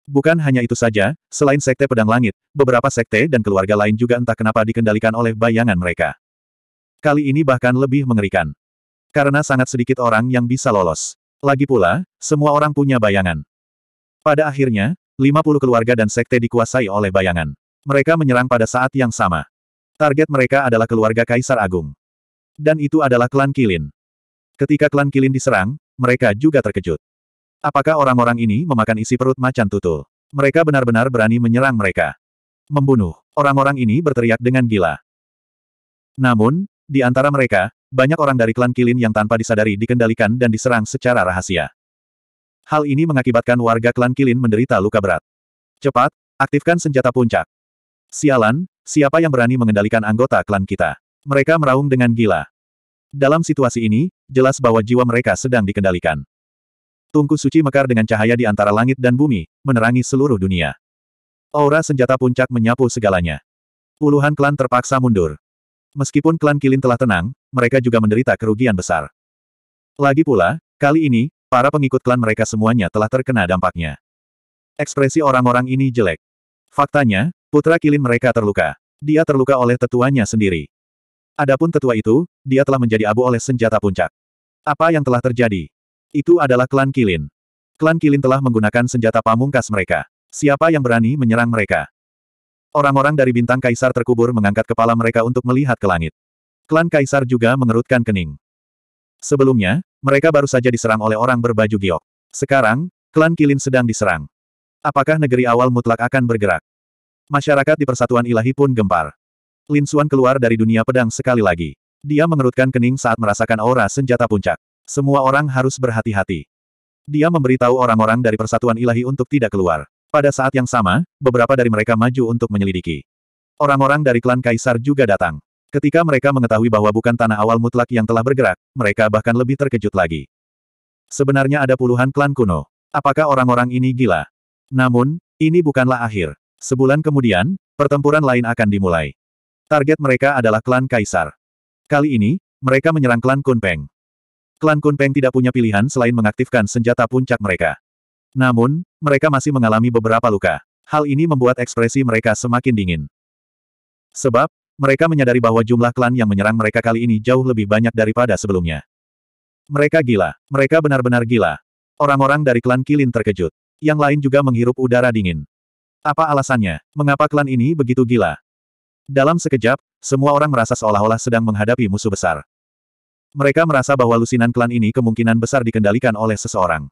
Bukan hanya itu saja, selain sekte pedang langit, beberapa sekte dan keluarga lain juga entah kenapa dikendalikan oleh bayangan mereka. Kali ini bahkan lebih mengerikan. Karena sangat sedikit orang yang bisa lolos. Lagi pula, semua orang punya bayangan. Pada akhirnya, 50 keluarga dan sekte dikuasai oleh bayangan. Mereka menyerang pada saat yang sama. Target mereka adalah keluarga Kaisar Agung. Dan itu adalah klan Kilin. Ketika klan Kilin diserang, mereka juga terkejut. Apakah orang-orang ini memakan isi perut macan tutul? Mereka benar-benar berani menyerang mereka. Membunuh. Orang-orang ini berteriak dengan gila. Namun, di antara mereka, banyak orang dari klan Kilin yang tanpa disadari dikendalikan dan diserang secara rahasia. Hal ini mengakibatkan warga klan Kilin menderita luka berat. Cepat, aktifkan senjata puncak. Sialan, Siapa yang berani mengendalikan anggota klan kita? Mereka meraung dengan gila. Dalam situasi ini, jelas bahwa jiwa mereka sedang dikendalikan. Tungku suci mekar dengan cahaya di antara langit dan bumi, menerangi seluruh dunia. Aura senjata puncak menyapu segalanya. Puluhan klan terpaksa mundur. Meskipun klan Kilin telah tenang, mereka juga menderita kerugian besar. Lagi pula, kali ini, para pengikut klan mereka semuanya telah terkena dampaknya. Ekspresi orang-orang ini jelek. Faktanya, Putra Kilin mereka terluka. Dia terluka oleh tetuanya sendiri. Adapun tetua itu, dia telah menjadi abu oleh senjata puncak. Apa yang telah terjadi? Itu adalah klan Kilin. Klan Kilin telah menggunakan senjata pamungkas mereka. Siapa yang berani menyerang mereka? Orang-orang dari bintang kaisar terkubur mengangkat kepala mereka untuk melihat ke langit. Klan kaisar juga mengerutkan kening. Sebelumnya, mereka baru saja diserang oleh orang berbaju giok. Sekarang, klan Kilin sedang diserang. Apakah negeri awal mutlak akan bergerak? Masyarakat di Persatuan Ilahi pun gempar. Lin Suan keluar dari dunia pedang sekali lagi. Dia mengerutkan kening saat merasakan aura senjata puncak. Semua orang harus berhati-hati. Dia memberitahu orang-orang dari Persatuan Ilahi untuk tidak keluar. Pada saat yang sama, beberapa dari mereka maju untuk menyelidiki. Orang-orang dari klan Kaisar juga datang. Ketika mereka mengetahui bahwa bukan tanah awal mutlak yang telah bergerak, mereka bahkan lebih terkejut lagi. Sebenarnya ada puluhan klan kuno. Apakah orang-orang ini gila? Namun, ini bukanlah akhir. Sebulan kemudian, pertempuran lain akan dimulai. Target mereka adalah klan Kaisar. Kali ini, mereka menyerang klan Kunpeng. Klan Kunpeng tidak punya pilihan selain mengaktifkan senjata puncak mereka. Namun, mereka masih mengalami beberapa luka. Hal ini membuat ekspresi mereka semakin dingin. Sebab, mereka menyadari bahwa jumlah klan yang menyerang mereka kali ini jauh lebih banyak daripada sebelumnya. Mereka gila. Mereka benar-benar gila. Orang-orang dari klan Kilin terkejut. Yang lain juga menghirup udara dingin. Apa alasannya? Mengapa klan ini begitu gila? Dalam sekejap, semua orang merasa seolah-olah sedang menghadapi musuh besar. Mereka merasa bahwa lusinan klan ini kemungkinan besar dikendalikan oleh seseorang.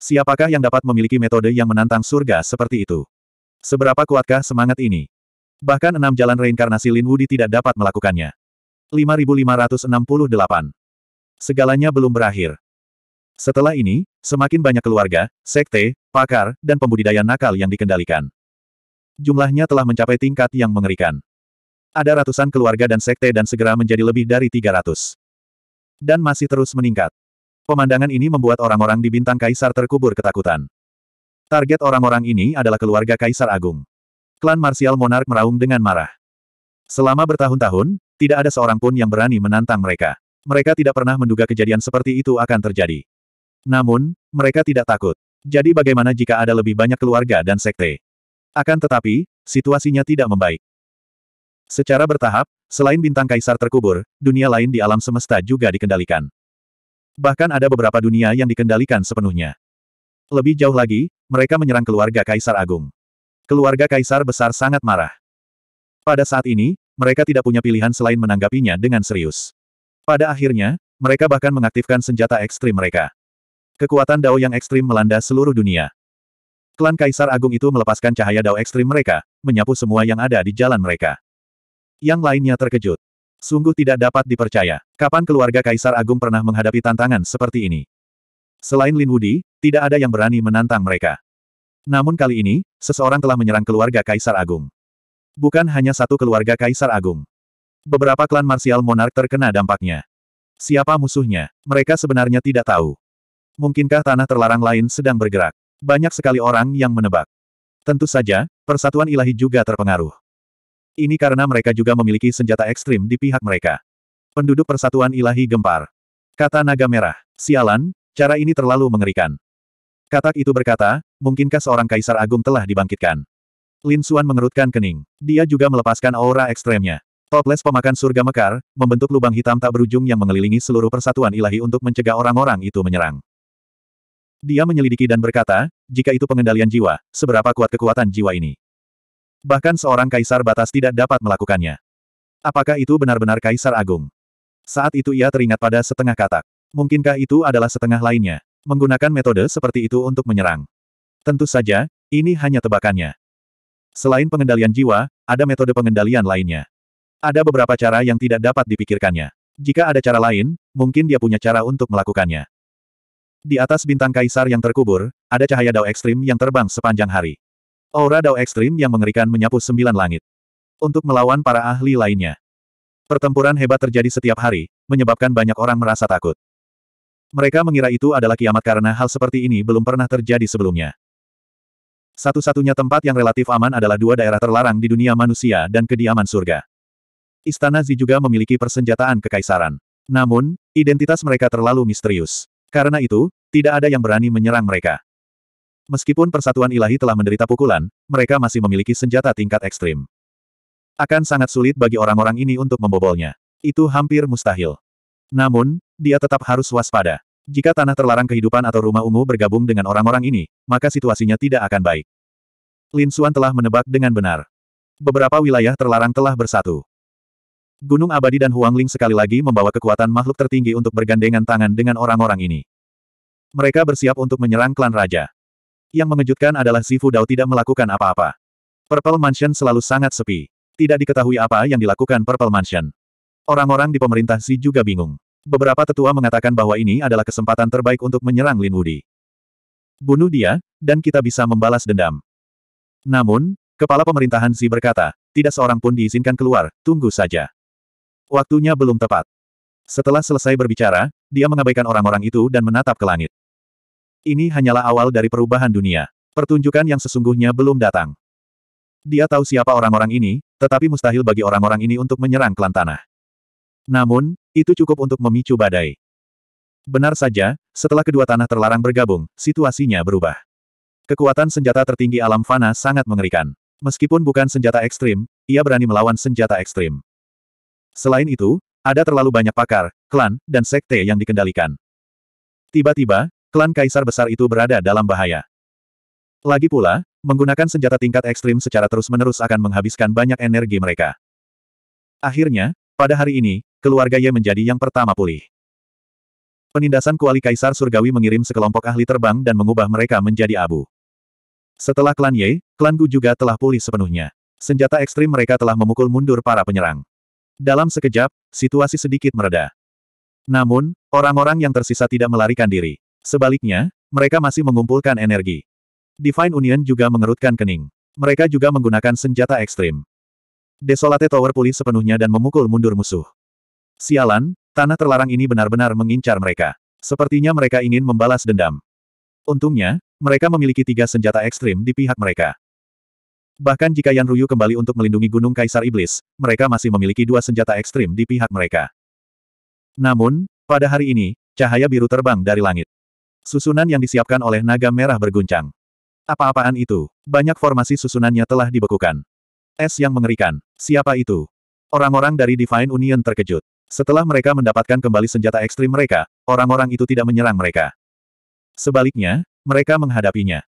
Siapakah yang dapat memiliki metode yang menantang surga seperti itu? Seberapa kuatkah semangat ini? Bahkan enam jalan reinkarnasi Lin Wudi tidak dapat melakukannya. 5568. Segalanya belum berakhir. Setelah ini, semakin banyak keluarga, sekte, pakar, dan pembudidaya nakal yang dikendalikan. Jumlahnya telah mencapai tingkat yang mengerikan. Ada ratusan keluarga dan sekte dan segera menjadi lebih dari 300. Dan masih terus meningkat. Pemandangan ini membuat orang-orang di bintang kaisar terkubur ketakutan. Target orang-orang ini adalah keluarga kaisar agung. Klan Marsial Monark meraung dengan marah. Selama bertahun-tahun, tidak ada seorang pun yang berani menantang mereka. Mereka tidak pernah menduga kejadian seperti itu akan terjadi. Namun, mereka tidak takut. Jadi bagaimana jika ada lebih banyak keluarga dan sekte? Akan tetapi, situasinya tidak membaik. Secara bertahap, selain bintang kaisar terkubur, dunia lain di alam semesta juga dikendalikan. Bahkan ada beberapa dunia yang dikendalikan sepenuhnya. Lebih jauh lagi, mereka menyerang keluarga kaisar agung. Keluarga kaisar besar sangat marah. Pada saat ini, mereka tidak punya pilihan selain menanggapinya dengan serius. Pada akhirnya, mereka bahkan mengaktifkan senjata ekstrim mereka. Kekuatan Dao yang ekstrim melanda seluruh dunia. Klan Kaisar Agung itu melepaskan cahaya Dao ekstrim mereka, menyapu semua yang ada di jalan mereka. Yang lainnya terkejut. Sungguh tidak dapat dipercaya. Kapan keluarga Kaisar Agung pernah menghadapi tantangan seperti ini? Selain Lin Wudi, tidak ada yang berani menantang mereka. Namun kali ini, seseorang telah menyerang keluarga Kaisar Agung. Bukan hanya satu keluarga Kaisar Agung. Beberapa klan marsial monark terkena dampaknya. Siapa musuhnya? Mereka sebenarnya tidak tahu mungkinkah tanah terlarang lain sedang bergerak? Banyak sekali orang yang menebak. Tentu saja, persatuan ilahi juga terpengaruh. Ini karena mereka juga memiliki senjata ekstrim di pihak mereka. Penduduk persatuan ilahi gempar. Kata naga merah. Sialan, cara ini terlalu mengerikan. Katak itu berkata, mungkinkah seorang kaisar agung telah dibangkitkan? Lin Xuan mengerutkan kening. Dia juga melepaskan aura ekstremnya. Toples pemakan surga mekar, membentuk lubang hitam tak berujung yang mengelilingi seluruh persatuan ilahi untuk mencegah orang-orang itu menyerang. Dia menyelidiki dan berkata, jika itu pengendalian jiwa, seberapa kuat kekuatan jiwa ini? Bahkan seorang kaisar batas tidak dapat melakukannya. Apakah itu benar-benar kaisar agung? Saat itu ia teringat pada setengah katak. Mungkinkah itu adalah setengah lainnya? Menggunakan metode seperti itu untuk menyerang. Tentu saja, ini hanya tebakannya. Selain pengendalian jiwa, ada metode pengendalian lainnya. Ada beberapa cara yang tidak dapat dipikirkannya. Jika ada cara lain, mungkin dia punya cara untuk melakukannya. Di atas bintang kaisar yang terkubur, ada cahaya dao ekstrim yang terbang sepanjang hari. Aura dao ekstrim yang mengerikan menyapu sembilan langit. Untuk melawan para ahli lainnya. Pertempuran hebat terjadi setiap hari, menyebabkan banyak orang merasa takut. Mereka mengira itu adalah kiamat karena hal seperti ini belum pernah terjadi sebelumnya. Satu-satunya tempat yang relatif aman adalah dua daerah terlarang di dunia manusia dan kediaman surga. Istana Zi juga memiliki persenjataan kekaisaran. Namun, identitas mereka terlalu misterius. Karena itu, tidak ada yang berani menyerang mereka. Meskipun persatuan ilahi telah menderita pukulan, mereka masih memiliki senjata tingkat ekstrim. Akan sangat sulit bagi orang-orang ini untuk membobolnya. Itu hampir mustahil. Namun, dia tetap harus waspada. Jika tanah terlarang kehidupan atau rumah ungu bergabung dengan orang-orang ini, maka situasinya tidak akan baik. Lin Xuan telah menebak dengan benar. Beberapa wilayah terlarang telah bersatu. Gunung Abadi dan Huang Ling sekali lagi membawa kekuatan makhluk tertinggi untuk bergandengan tangan dengan orang-orang ini. Mereka bersiap untuk menyerang klan raja. Yang mengejutkan adalah Sifu Dao tidak melakukan apa-apa. Purple Mansion selalu sangat sepi. Tidak diketahui apa yang dilakukan Purple Mansion. Orang-orang di pemerintah si juga bingung. Beberapa tetua mengatakan bahwa ini adalah kesempatan terbaik untuk menyerang Lin Wudi. Bunuh dia, dan kita bisa membalas dendam. Namun, kepala pemerintahan si berkata, tidak seorang pun diizinkan keluar, tunggu saja. Waktunya belum tepat. Setelah selesai berbicara, dia mengabaikan orang-orang itu dan menatap ke langit. Ini hanyalah awal dari perubahan dunia. Pertunjukan yang sesungguhnya belum datang. Dia tahu siapa orang-orang ini, tetapi mustahil bagi orang-orang ini untuk menyerang tanah. Namun, itu cukup untuk memicu badai. Benar saja, setelah kedua tanah terlarang bergabung, situasinya berubah. Kekuatan senjata tertinggi alam fana sangat mengerikan. Meskipun bukan senjata ekstrim, ia berani melawan senjata ekstrim. Selain itu, ada terlalu banyak pakar, klan, dan sekte yang dikendalikan. Tiba-tiba, klan kaisar besar itu berada dalam bahaya. Lagi pula, menggunakan senjata tingkat ekstrim secara terus-menerus akan menghabiskan banyak energi mereka. Akhirnya, pada hari ini, keluarga Ye menjadi yang pertama pulih. Penindasan kuali Kaisar Surgawi mengirim sekelompok ahli terbang dan mengubah mereka menjadi abu. Setelah klan Ye, klan Gu juga telah pulih sepenuhnya. Senjata ekstrim mereka telah memukul mundur para penyerang. Dalam sekejap, situasi sedikit mereda. Namun, orang-orang yang tersisa tidak melarikan diri. Sebaliknya, mereka masih mengumpulkan energi. Divine Union juga mengerutkan kening. Mereka juga menggunakan senjata ekstrim. Desolate Tower pulih sepenuhnya dan memukul mundur musuh. Sialan, tanah terlarang ini benar-benar mengincar mereka. Sepertinya mereka ingin membalas dendam. Untungnya, mereka memiliki tiga senjata ekstrim di pihak mereka. Bahkan jika Yan Ruyu kembali untuk melindungi Gunung Kaisar Iblis, mereka masih memiliki dua senjata ekstrim di pihak mereka. Namun, pada hari ini, cahaya biru terbang dari langit. Susunan yang disiapkan oleh naga merah berguncang. Apa-apaan itu? Banyak formasi susunannya telah dibekukan. Es yang mengerikan. Siapa itu? Orang-orang dari Divine Union terkejut. Setelah mereka mendapatkan kembali senjata ekstrim mereka, orang-orang itu tidak menyerang mereka. Sebaliknya, mereka menghadapinya.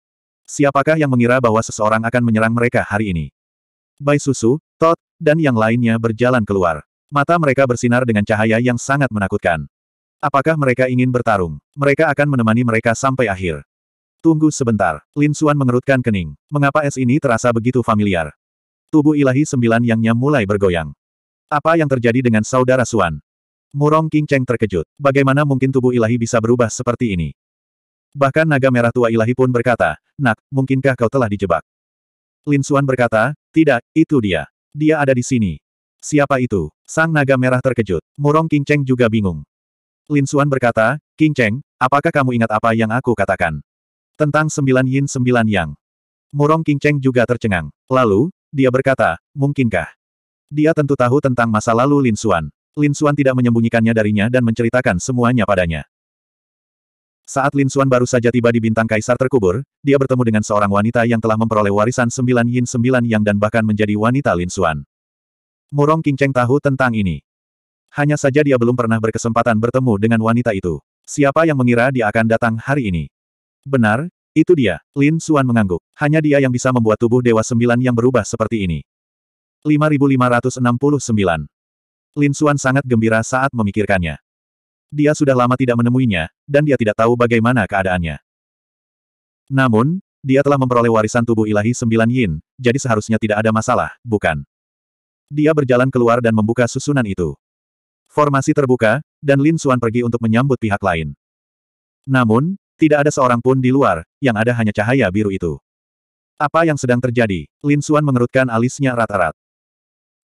Siapakah yang mengira bahwa seseorang akan menyerang mereka hari ini? Bai Susu, Tot, dan yang lainnya berjalan keluar. Mata mereka bersinar dengan cahaya yang sangat menakutkan. Apakah mereka ingin bertarung? Mereka akan menemani mereka sampai akhir. Tunggu sebentar. Lin Suan mengerutkan kening. Mengapa es ini terasa begitu familiar? Tubuh ilahi sembilan yangnya mulai bergoyang. Apa yang terjadi dengan saudara Suan? Murong King Cheng terkejut. Bagaimana mungkin tubuh ilahi bisa berubah seperti ini? Bahkan naga merah tua ilahi pun berkata, Nak, mungkinkah kau telah dijebak? Lin Xuan berkata, Tidak, itu dia. Dia ada di sini. Siapa itu? Sang naga merah terkejut. Murong King Cheng juga bingung. Lin Xuan berkata, King Cheng, apakah kamu ingat apa yang aku katakan? Tentang sembilan yin sembilan yang. Murong King Cheng juga tercengang. Lalu, dia berkata, mungkinkah? Dia tentu tahu tentang masa lalu Lin Xuan. Lin Xuan tidak menyembunyikannya darinya dan menceritakan semuanya padanya. Saat Lin Xuan baru saja tiba di bintang kaisar terkubur, dia bertemu dengan seorang wanita yang telah memperoleh warisan sembilan yin sembilan yang dan bahkan menjadi wanita Lin Xuan. Murong King Cheng tahu tentang ini. Hanya saja dia belum pernah berkesempatan bertemu dengan wanita itu. Siapa yang mengira dia akan datang hari ini? Benar, itu dia. Lin Xuan mengangguk. Hanya dia yang bisa membuat tubuh Dewa Sembilan yang berubah seperti ini. 5569 Lin Xuan sangat gembira saat memikirkannya. Dia sudah lama tidak menemuinya, dan dia tidak tahu bagaimana keadaannya. Namun, dia telah memperoleh warisan tubuh ilahi sembilan yin, jadi seharusnya tidak ada masalah, bukan? Dia berjalan keluar dan membuka susunan itu. Formasi terbuka, dan Lin Xuan pergi untuk menyambut pihak lain. Namun, tidak ada seorang pun di luar, yang ada hanya cahaya biru itu. Apa yang sedang terjadi? Lin Xuan mengerutkan alisnya rata rat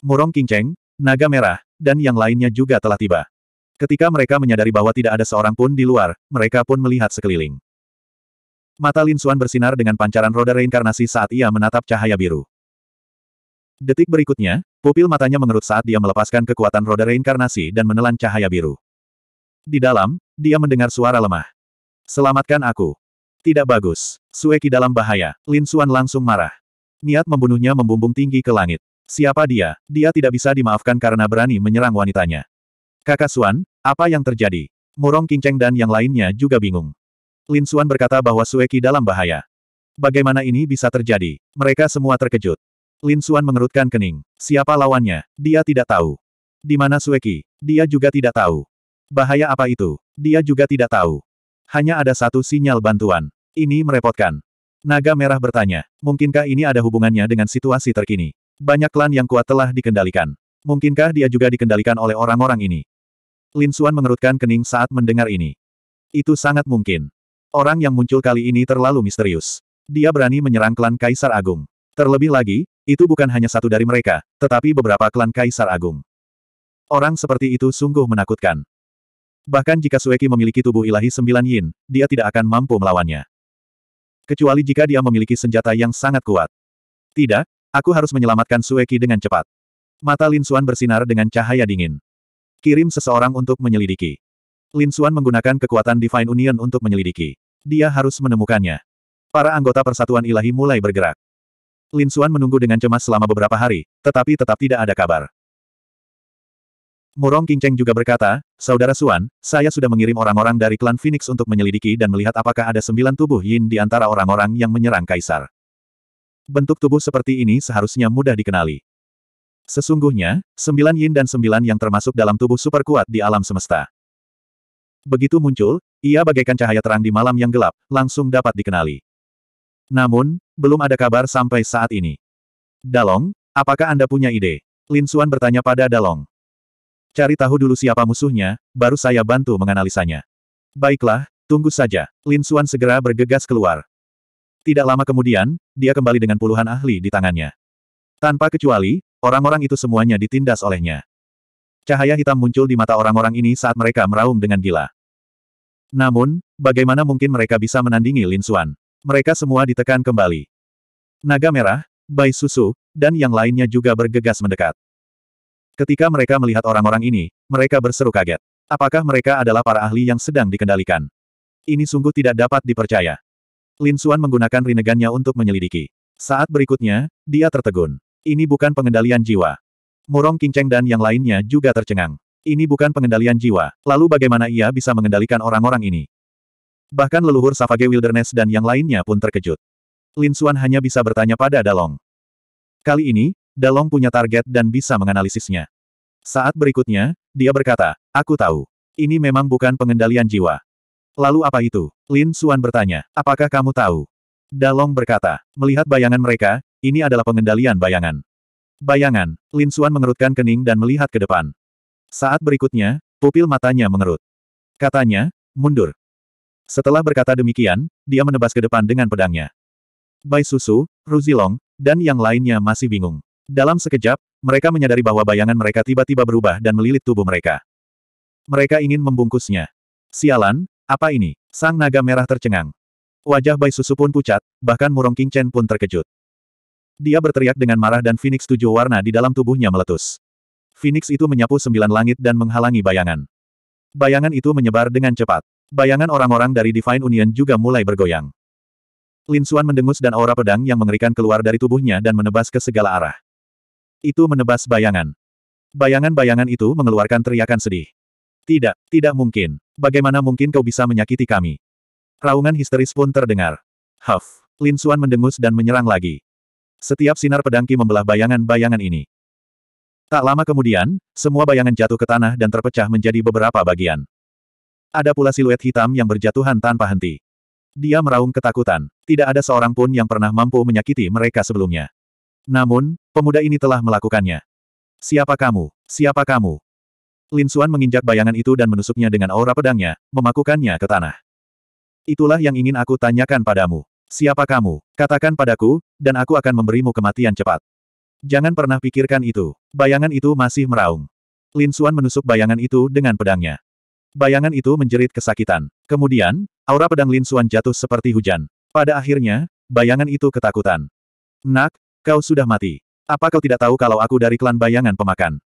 Murong Cheng, Naga Merah, dan yang lainnya juga telah tiba. Ketika mereka menyadari bahwa tidak ada seorang pun di luar, mereka pun melihat sekeliling. Mata Lin Xuan bersinar dengan pancaran roda reinkarnasi saat ia menatap cahaya biru. Detik berikutnya, pupil matanya mengerut saat dia melepaskan kekuatan roda reinkarnasi dan menelan cahaya biru. Di dalam, dia mendengar suara lemah. Selamatkan aku. Tidak bagus. Sueki dalam bahaya. Lin Xuan langsung marah. Niat membunuhnya membumbung tinggi ke langit. Siapa dia? Dia tidak bisa dimaafkan karena berani menyerang wanitanya. Kakak Suan, apa yang terjadi? Murong Kinceng dan yang lainnya juga bingung. Lin Suan berkata bahwa Sueki dalam bahaya. Bagaimana ini bisa terjadi? Mereka semua terkejut. Lin Suan mengerutkan kening. Siapa lawannya? Dia tidak tahu. Di mana Sueki? Dia juga tidak tahu. Bahaya apa itu? Dia juga tidak tahu. Hanya ada satu sinyal bantuan. Ini merepotkan. Naga Merah bertanya, mungkinkah ini ada hubungannya dengan situasi terkini? Banyak klan yang kuat telah dikendalikan. Mungkinkah dia juga dikendalikan oleh orang-orang ini? Lin Suan mengerutkan kening saat mendengar ini. Itu sangat mungkin. Orang yang muncul kali ini terlalu misterius. Dia berani menyerang klan Kaisar Agung. Terlebih lagi, itu bukan hanya satu dari mereka, tetapi beberapa klan Kaisar Agung. Orang seperti itu sungguh menakutkan. Bahkan jika Sueki memiliki tubuh ilahi sembilan yin, dia tidak akan mampu melawannya. Kecuali jika dia memiliki senjata yang sangat kuat. Tidak, aku harus menyelamatkan Sueki dengan cepat. Mata Lin Suan bersinar dengan cahaya dingin. Kirim seseorang untuk menyelidiki. Lin Xuan menggunakan kekuatan Divine Union untuk menyelidiki. Dia harus menemukannya. Para anggota Persatuan Ilahi mulai bergerak. Lin Xuan menunggu dengan cemas selama beberapa hari, tetapi tetap tidak ada kabar. Murong Kingceng juga berkata, Saudara Xuan, saya sudah mengirim orang-orang dari klan Phoenix untuk menyelidiki dan melihat apakah ada sembilan tubuh yin di antara orang-orang yang menyerang Kaisar. Bentuk tubuh seperti ini seharusnya mudah dikenali. Sesungguhnya, sembilan yin dan sembilan yang termasuk dalam tubuh super kuat di alam semesta. Begitu muncul, ia bagaikan cahaya terang di malam yang gelap, langsung dapat dikenali. Namun, belum ada kabar sampai saat ini. Dalong, apakah Anda punya ide? Lin Xuan bertanya pada Dalong. Cari tahu dulu siapa musuhnya, baru saya bantu menganalisanya. Baiklah, tunggu saja. Lin Xuan segera bergegas keluar. Tidak lama kemudian, dia kembali dengan puluhan ahli di tangannya. Tanpa kecuali, Orang-orang itu semuanya ditindas olehnya. Cahaya hitam muncul di mata orang-orang ini saat mereka meraung dengan gila. Namun, bagaimana mungkin mereka bisa menandingi Lin Xuan? Mereka semua ditekan kembali. Naga Merah, Bai Susu, dan yang lainnya juga bergegas mendekat. Ketika mereka melihat orang-orang ini, mereka berseru kaget. Apakah mereka adalah para ahli yang sedang dikendalikan? Ini sungguh tidak dapat dipercaya. Lin Xuan menggunakan rinegannya untuk menyelidiki. Saat berikutnya, dia tertegun. Ini bukan pengendalian jiwa. Murong Kinceng dan yang lainnya juga tercengang. Ini bukan pengendalian jiwa, lalu bagaimana ia bisa mengendalikan orang-orang ini? Bahkan leluhur Savage Wilderness dan yang lainnya pun terkejut. Lin Xuan hanya bisa bertanya pada Dalong. Kali ini, Dalong punya target dan bisa menganalisisnya. Saat berikutnya, dia berkata, aku tahu. Ini memang bukan pengendalian jiwa. Lalu apa itu? Lin Xuan bertanya, apakah kamu tahu? Dalong berkata, melihat bayangan mereka, ini adalah pengendalian bayangan. Bayangan, Lin Suan mengerutkan kening dan melihat ke depan. Saat berikutnya, pupil matanya mengerut. Katanya, mundur. Setelah berkata demikian, dia menebas ke depan dengan pedangnya. Bai Susu, Ruzilong, dan yang lainnya masih bingung. Dalam sekejap, mereka menyadari bahwa bayangan mereka tiba-tiba berubah dan melilit tubuh mereka. Mereka ingin membungkusnya. Sialan, apa ini? Sang naga merah tercengang. Wajah Bai Susu pun pucat, bahkan Murong King Chen pun terkejut. Dia berteriak dengan marah dan Phoenix tujuh warna di dalam tubuhnya meletus. Phoenix itu menyapu sembilan langit dan menghalangi bayangan. Bayangan itu menyebar dengan cepat. Bayangan orang-orang dari Divine Union juga mulai bergoyang. Lin Xuan mendengus dan aura pedang yang mengerikan keluar dari tubuhnya dan menebas ke segala arah. Itu menebas bayangan. Bayangan-bayangan itu mengeluarkan teriakan sedih. Tidak, tidak mungkin. Bagaimana mungkin kau bisa menyakiti kami? Raungan histeris pun terdengar. Huff. Lin Xuan mendengus dan menyerang lagi. Setiap sinar pedangki membelah bayangan-bayangan ini. Tak lama kemudian, semua bayangan jatuh ke tanah dan terpecah menjadi beberapa bagian. Ada pula siluet hitam yang berjatuhan tanpa henti. Dia meraung ketakutan. Tidak ada seorang pun yang pernah mampu menyakiti mereka sebelumnya. Namun, pemuda ini telah melakukannya. Siapa kamu? Siapa kamu? Lin Xuan menginjak bayangan itu dan menusuknya dengan aura pedangnya, memakukannya ke tanah. Itulah yang ingin aku tanyakan padamu. Siapa kamu? Katakan padaku, dan aku akan memberimu kematian cepat. Jangan pernah pikirkan itu. Bayangan itu masih meraung. Lin Suan menusuk bayangan itu dengan pedangnya. Bayangan itu menjerit kesakitan. Kemudian, aura pedang Lin Suan jatuh seperti hujan. Pada akhirnya, bayangan itu ketakutan. Nak, kau sudah mati. Apa kau tidak tahu kalau aku dari klan bayangan pemakan?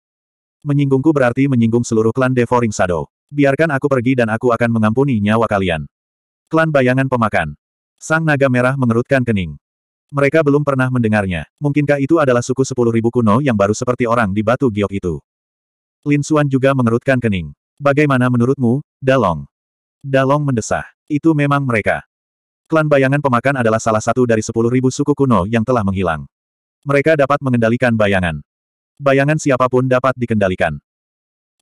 Menyinggungku berarti menyinggung seluruh klan Devouring Shadow. Biarkan aku pergi dan aku akan mengampuni nyawa kalian. Klan bayangan pemakan. Sang naga merah mengerutkan kening. Mereka belum pernah mendengarnya. Mungkinkah itu adalah suku sepuluh ribu kuno yang baru seperti orang di batu giok itu? Lin Xuan juga mengerutkan kening. Bagaimana menurutmu, Dalong? Dalong mendesah. Itu memang mereka. Klan bayangan pemakan adalah salah satu dari sepuluh ribu suku kuno yang telah menghilang. Mereka dapat mengendalikan bayangan. Bayangan siapapun dapat dikendalikan.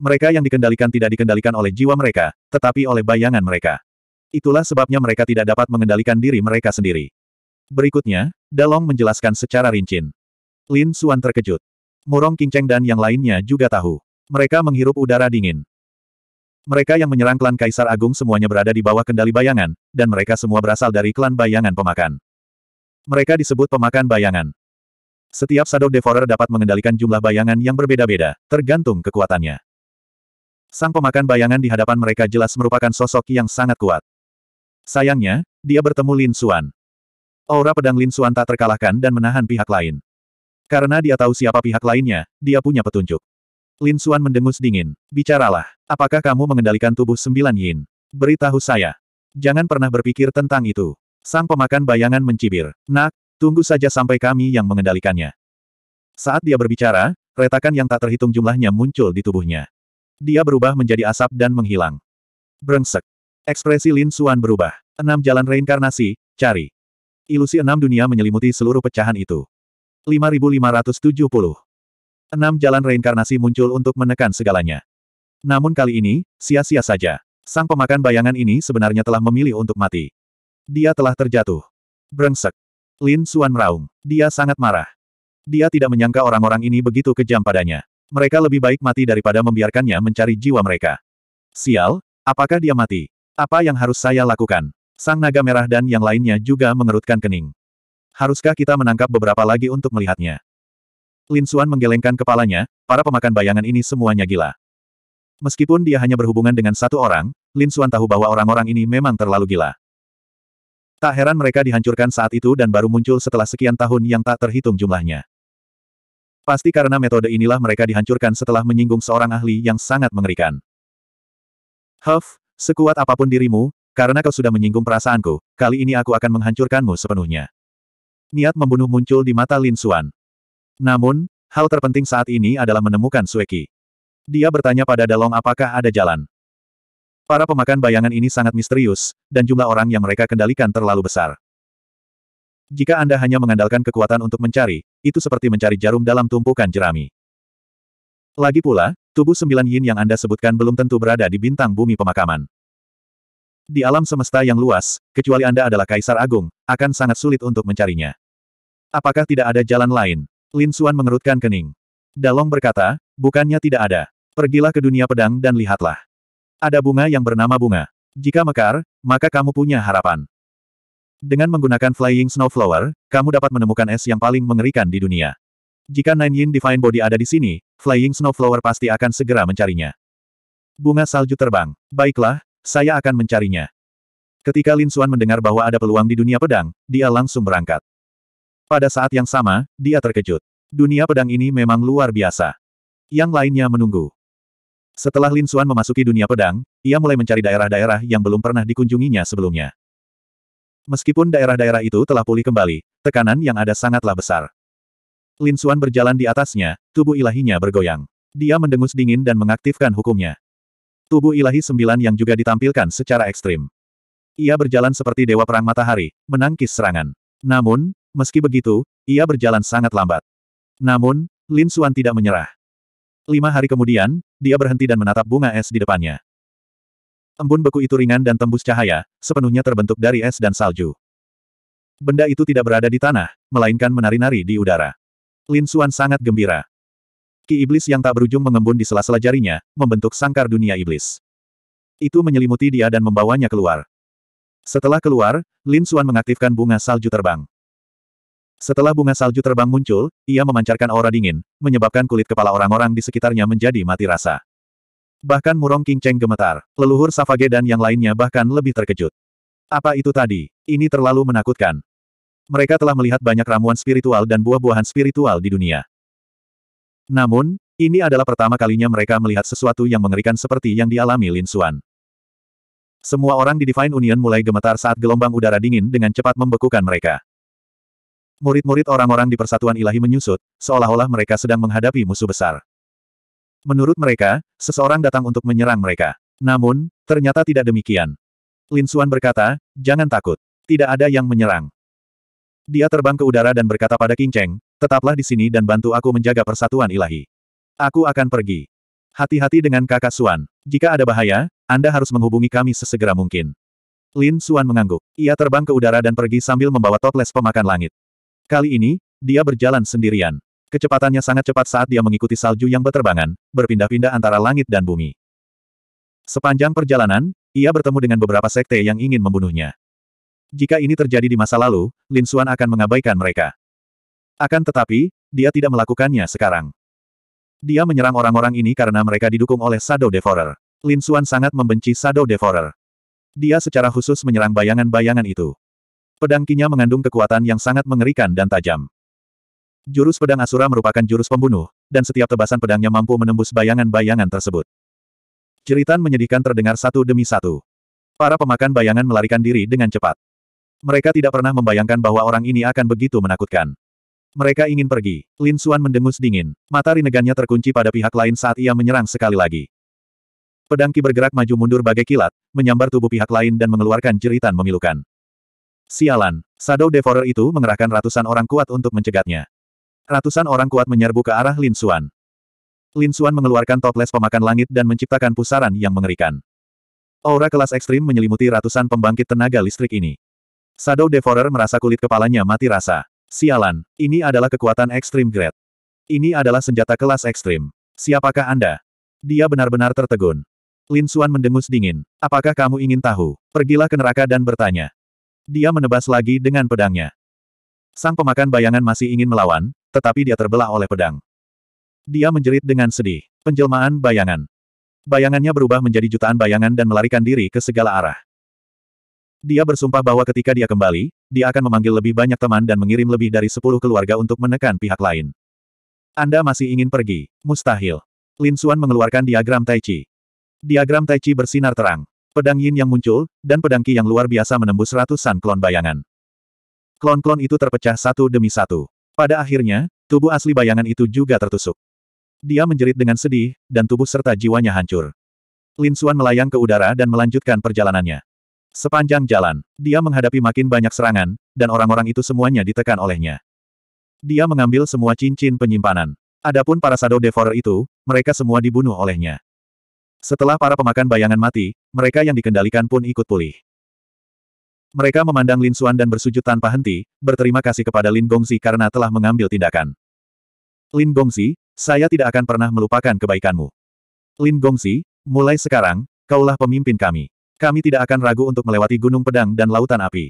Mereka yang dikendalikan tidak dikendalikan oleh jiwa mereka, tetapi oleh bayangan mereka. Itulah sebabnya mereka tidak dapat mengendalikan diri mereka sendiri. Berikutnya, Dalong menjelaskan secara rinci. Lin Suan terkejut. Murong Qingcheng dan yang lainnya juga tahu. Mereka menghirup udara dingin. Mereka yang menyerang klan Kaisar Agung semuanya berada di bawah kendali bayangan, dan mereka semua berasal dari klan bayangan pemakan. Mereka disebut pemakan bayangan. Setiap Shadow Devourer dapat mengendalikan jumlah bayangan yang berbeda-beda, tergantung kekuatannya. Sang pemakan bayangan di hadapan mereka jelas merupakan sosok yang sangat kuat. Sayangnya, dia bertemu Lin Xuan. Aura pedang Lin Xuan tak terkalahkan dan menahan pihak lain. Karena dia tahu siapa pihak lainnya, dia punya petunjuk. Lin Xuan mendengus dingin. Bicaralah, apakah kamu mengendalikan tubuh sembilan yin? Beritahu saya. Jangan pernah berpikir tentang itu. Sang pemakan bayangan mencibir. Nak, tunggu saja sampai kami yang mengendalikannya. Saat dia berbicara, retakan yang tak terhitung jumlahnya muncul di tubuhnya. Dia berubah menjadi asap dan menghilang. Brengsek. Ekspresi Lin Suan berubah. Enam jalan reinkarnasi, cari. Ilusi enam dunia menyelimuti seluruh pecahan itu. 5570. Enam jalan reinkarnasi muncul untuk menekan segalanya. Namun kali ini, sia-sia saja. Sang pemakan bayangan ini sebenarnya telah memilih untuk mati. Dia telah terjatuh. Brengsek. Lin Suan meraung. Dia sangat marah. Dia tidak menyangka orang-orang ini begitu kejam padanya. Mereka lebih baik mati daripada membiarkannya mencari jiwa mereka. Sial, apakah dia mati? Apa yang harus saya lakukan? Sang naga merah dan yang lainnya juga mengerutkan kening. Haruskah kita menangkap beberapa lagi untuk melihatnya? Lin Xuan menggelengkan kepalanya, para pemakan bayangan ini semuanya gila. Meskipun dia hanya berhubungan dengan satu orang, Lin Xuan tahu bahwa orang-orang ini memang terlalu gila. Tak heran mereka dihancurkan saat itu dan baru muncul setelah sekian tahun yang tak terhitung jumlahnya. Pasti karena metode inilah mereka dihancurkan setelah menyinggung seorang ahli yang sangat mengerikan. Huff, Sekuat apapun dirimu, karena kau sudah menyinggung perasaanku, kali ini aku akan menghancurkanmu sepenuhnya. Niat membunuh muncul di mata Lin Xuan. Namun, hal terpenting saat ini adalah menemukan Sueki. Dia bertanya pada Dalong apakah ada jalan. Para pemakan bayangan ini sangat misterius, dan jumlah orang yang mereka kendalikan terlalu besar. Jika Anda hanya mengandalkan kekuatan untuk mencari, itu seperti mencari jarum dalam tumpukan jerami. Lagi pula, tubuh sembilan yin yang Anda sebutkan belum tentu berada di bintang bumi pemakaman. Di alam semesta yang luas, kecuali Anda adalah Kaisar Agung, akan sangat sulit untuk mencarinya. Apakah tidak ada jalan lain? Lin Suan mengerutkan kening. Dalong berkata, bukannya tidak ada. Pergilah ke dunia pedang dan lihatlah. Ada bunga yang bernama bunga. Jika mekar, maka kamu punya harapan. Dengan menggunakan Flying Snow Flower, kamu dapat menemukan es yang paling mengerikan di dunia. Jika Nine Yin Divine Body ada di sini, Flying Snowflower pasti akan segera mencarinya. Bunga salju terbang. Baiklah, saya akan mencarinya. Ketika Lin Xuan mendengar bahwa ada peluang di dunia pedang, dia langsung berangkat. Pada saat yang sama, dia terkejut. Dunia pedang ini memang luar biasa. Yang lainnya menunggu. Setelah Lin Xuan memasuki dunia pedang, ia mulai mencari daerah-daerah yang belum pernah dikunjunginya sebelumnya. Meskipun daerah-daerah itu telah pulih kembali, tekanan yang ada sangatlah besar. Lin Xuan berjalan di atasnya, tubuh ilahinya bergoyang. Dia mendengus dingin dan mengaktifkan hukumnya. Tubuh ilahi sembilan yang juga ditampilkan secara ekstrim. Ia berjalan seperti dewa perang matahari, menangkis serangan. Namun, meski begitu, ia berjalan sangat lambat. Namun, Lin Xuan tidak menyerah. Lima hari kemudian, dia berhenti dan menatap bunga es di depannya. Embun beku itu ringan dan tembus cahaya, sepenuhnya terbentuk dari es dan salju. Benda itu tidak berada di tanah, melainkan menari-nari di udara. Lin Xuan sangat gembira. Ki iblis yang tak berujung mengembun di sela-sela jarinya, membentuk sangkar dunia iblis. Itu menyelimuti dia dan membawanya keluar. Setelah keluar, Lin Xuan mengaktifkan bunga salju terbang. Setelah bunga salju terbang muncul, ia memancarkan aura dingin, menyebabkan kulit kepala orang-orang di sekitarnya menjadi mati rasa. Bahkan Murong King Cheng gemetar, leluhur Savage dan yang lainnya bahkan lebih terkejut. Apa itu tadi? Ini terlalu menakutkan. Mereka telah melihat banyak ramuan spiritual dan buah-buahan spiritual di dunia. Namun, ini adalah pertama kalinya mereka melihat sesuatu yang mengerikan seperti yang dialami Lin Xuan. Semua orang di Divine Union mulai gemetar saat gelombang udara dingin dengan cepat membekukan mereka. Murid-murid orang-orang di persatuan ilahi menyusut, seolah-olah mereka sedang menghadapi musuh besar. Menurut mereka, seseorang datang untuk menyerang mereka. Namun, ternyata tidak demikian. Lin Xuan berkata, jangan takut. Tidak ada yang menyerang. Dia terbang ke udara dan berkata pada King Cheng, tetaplah di sini dan bantu aku menjaga persatuan ilahi. Aku akan pergi. Hati-hati dengan kakak Suan. Jika ada bahaya, Anda harus menghubungi kami sesegera mungkin. Lin Suan mengangguk. Ia terbang ke udara dan pergi sambil membawa toples pemakan langit. Kali ini, dia berjalan sendirian. Kecepatannya sangat cepat saat dia mengikuti salju yang berterbangan, berpindah-pindah antara langit dan bumi. Sepanjang perjalanan, ia bertemu dengan beberapa sekte yang ingin membunuhnya. Jika ini terjadi di masa lalu, Lin Xuan akan mengabaikan mereka. Akan tetapi, dia tidak melakukannya sekarang. Dia menyerang orang-orang ini karena mereka didukung oleh Shadow Devourer. Lin Xuan sangat membenci Shadow Devourer. Dia secara khusus menyerang bayangan-bayangan itu. Pedang kinya mengandung kekuatan yang sangat mengerikan dan tajam. Jurus pedang Asura merupakan jurus pembunuh, dan setiap tebasan pedangnya mampu menembus bayangan-bayangan tersebut. Ceritan menyedihkan terdengar satu demi satu. Para pemakan bayangan melarikan diri dengan cepat. Mereka tidak pernah membayangkan bahwa orang ini akan begitu menakutkan. Mereka ingin pergi. Lin Xuan mendengus dingin. Mata rinegannya terkunci pada pihak lain saat ia menyerang sekali lagi. Pedangki bergerak maju mundur bagai kilat, menyambar tubuh pihak lain dan mengeluarkan jeritan memilukan. Sialan, Shadow Devourer itu mengerahkan ratusan orang kuat untuk mencegatnya. Ratusan orang kuat menyerbu ke arah Lin Xuan. Lin Xuan mengeluarkan toples pemakan langit dan menciptakan pusaran yang mengerikan. Aura kelas ekstrim menyelimuti ratusan pembangkit tenaga listrik ini. Shadow Devourer merasa kulit kepalanya mati rasa. Sialan, ini adalah kekuatan ekstrim grade. Ini adalah senjata kelas ekstrim. Siapakah Anda? Dia benar-benar tertegun. Lin Xuan mendengus dingin. Apakah kamu ingin tahu? Pergilah ke neraka dan bertanya. Dia menebas lagi dengan pedangnya. Sang pemakan bayangan masih ingin melawan, tetapi dia terbelah oleh pedang. Dia menjerit dengan sedih. Penjelmaan bayangan. Bayangannya berubah menjadi jutaan bayangan dan melarikan diri ke segala arah. Dia bersumpah bahwa ketika dia kembali, dia akan memanggil lebih banyak teman dan mengirim lebih dari sepuluh keluarga untuk menekan pihak lain. Anda masih ingin pergi? Mustahil. Lin Xuan mengeluarkan diagram Tai Chi. Diagram Tai Chi bersinar terang. Pedang Yin yang muncul, dan pedang Qi yang luar biasa menembus ratusan klon bayangan. Klon-klon itu terpecah satu demi satu. Pada akhirnya, tubuh asli bayangan itu juga tertusuk. Dia menjerit dengan sedih, dan tubuh serta jiwanya hancur. Lin Xuan melayang ke udara dan melanjutkan perjalanannya. Sepanjang jalan, dia menghadapi makin banyak serangan, dan orang-orang itu semuanya ditekan olehnya. Dia mengambil semua cincin penyimpanan. Adapun para Shadow Devourer itu, mereka semua dibunuh olehnya. Setelah para pemakan bayangan mati, mereka yang dikendalikan pun ikut pulih. Mereka memandang Lin Xuan dan bersujud tanpa henti, berterima kasih kepada Lin Gongzi karena telah mengambil tindakan. Lin Gongzi, saya tidak akan pernah melupakan kebaikanmu. Lin Gongzi, mulai sekarang, kaulah pemimpin kami. Kami tidak akan ragu untuk melewati gunung pedang dan lautan api.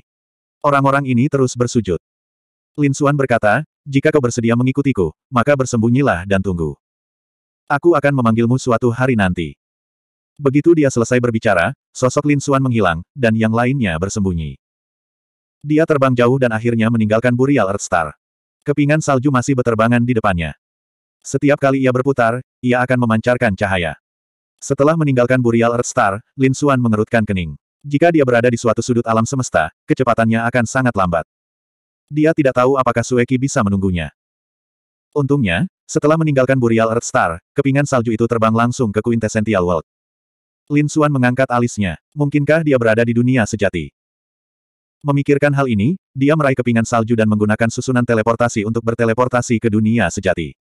Orang-orang ini terus bersujud. Lin Xuan berkata, jika kau bersedia mengikutiku, maka bersembunyilah dan tunggu. Aku akan memanggilmu suatu hari nanti. Begitu dia selesai berbicara, sosok Lin Xuan menghilang, dan yang lainnya bersembunyi. Dia terbang jauh dan akhirnya meninggalkan Burial Star. Kepingan salju masih berterbangan di depannya. Setiap kali ia berputar, ia akan memancarkan cahaya. Setelah meninggalkan Burial Earth Star, Lin Xuan mengerutkan kening. Jika dia berada di suatu sudut alam semesta, kecepatannya akan sangat lambat. Dia tidak tahu apakah Sueki bisa menunggunya. Untungnya, setelah meninggalkan Burial Earth Star, kepingan salju itu terbang langsung ke Quintessential World. Lin Xuan mengangkat alisnya. Mungkinkah dia berada di dunia sejati? Memikirkan hal ini, dia meraih kepingan salju dan menggunakan susunan teleportasi untuk berteleportasi ke dunia sejati.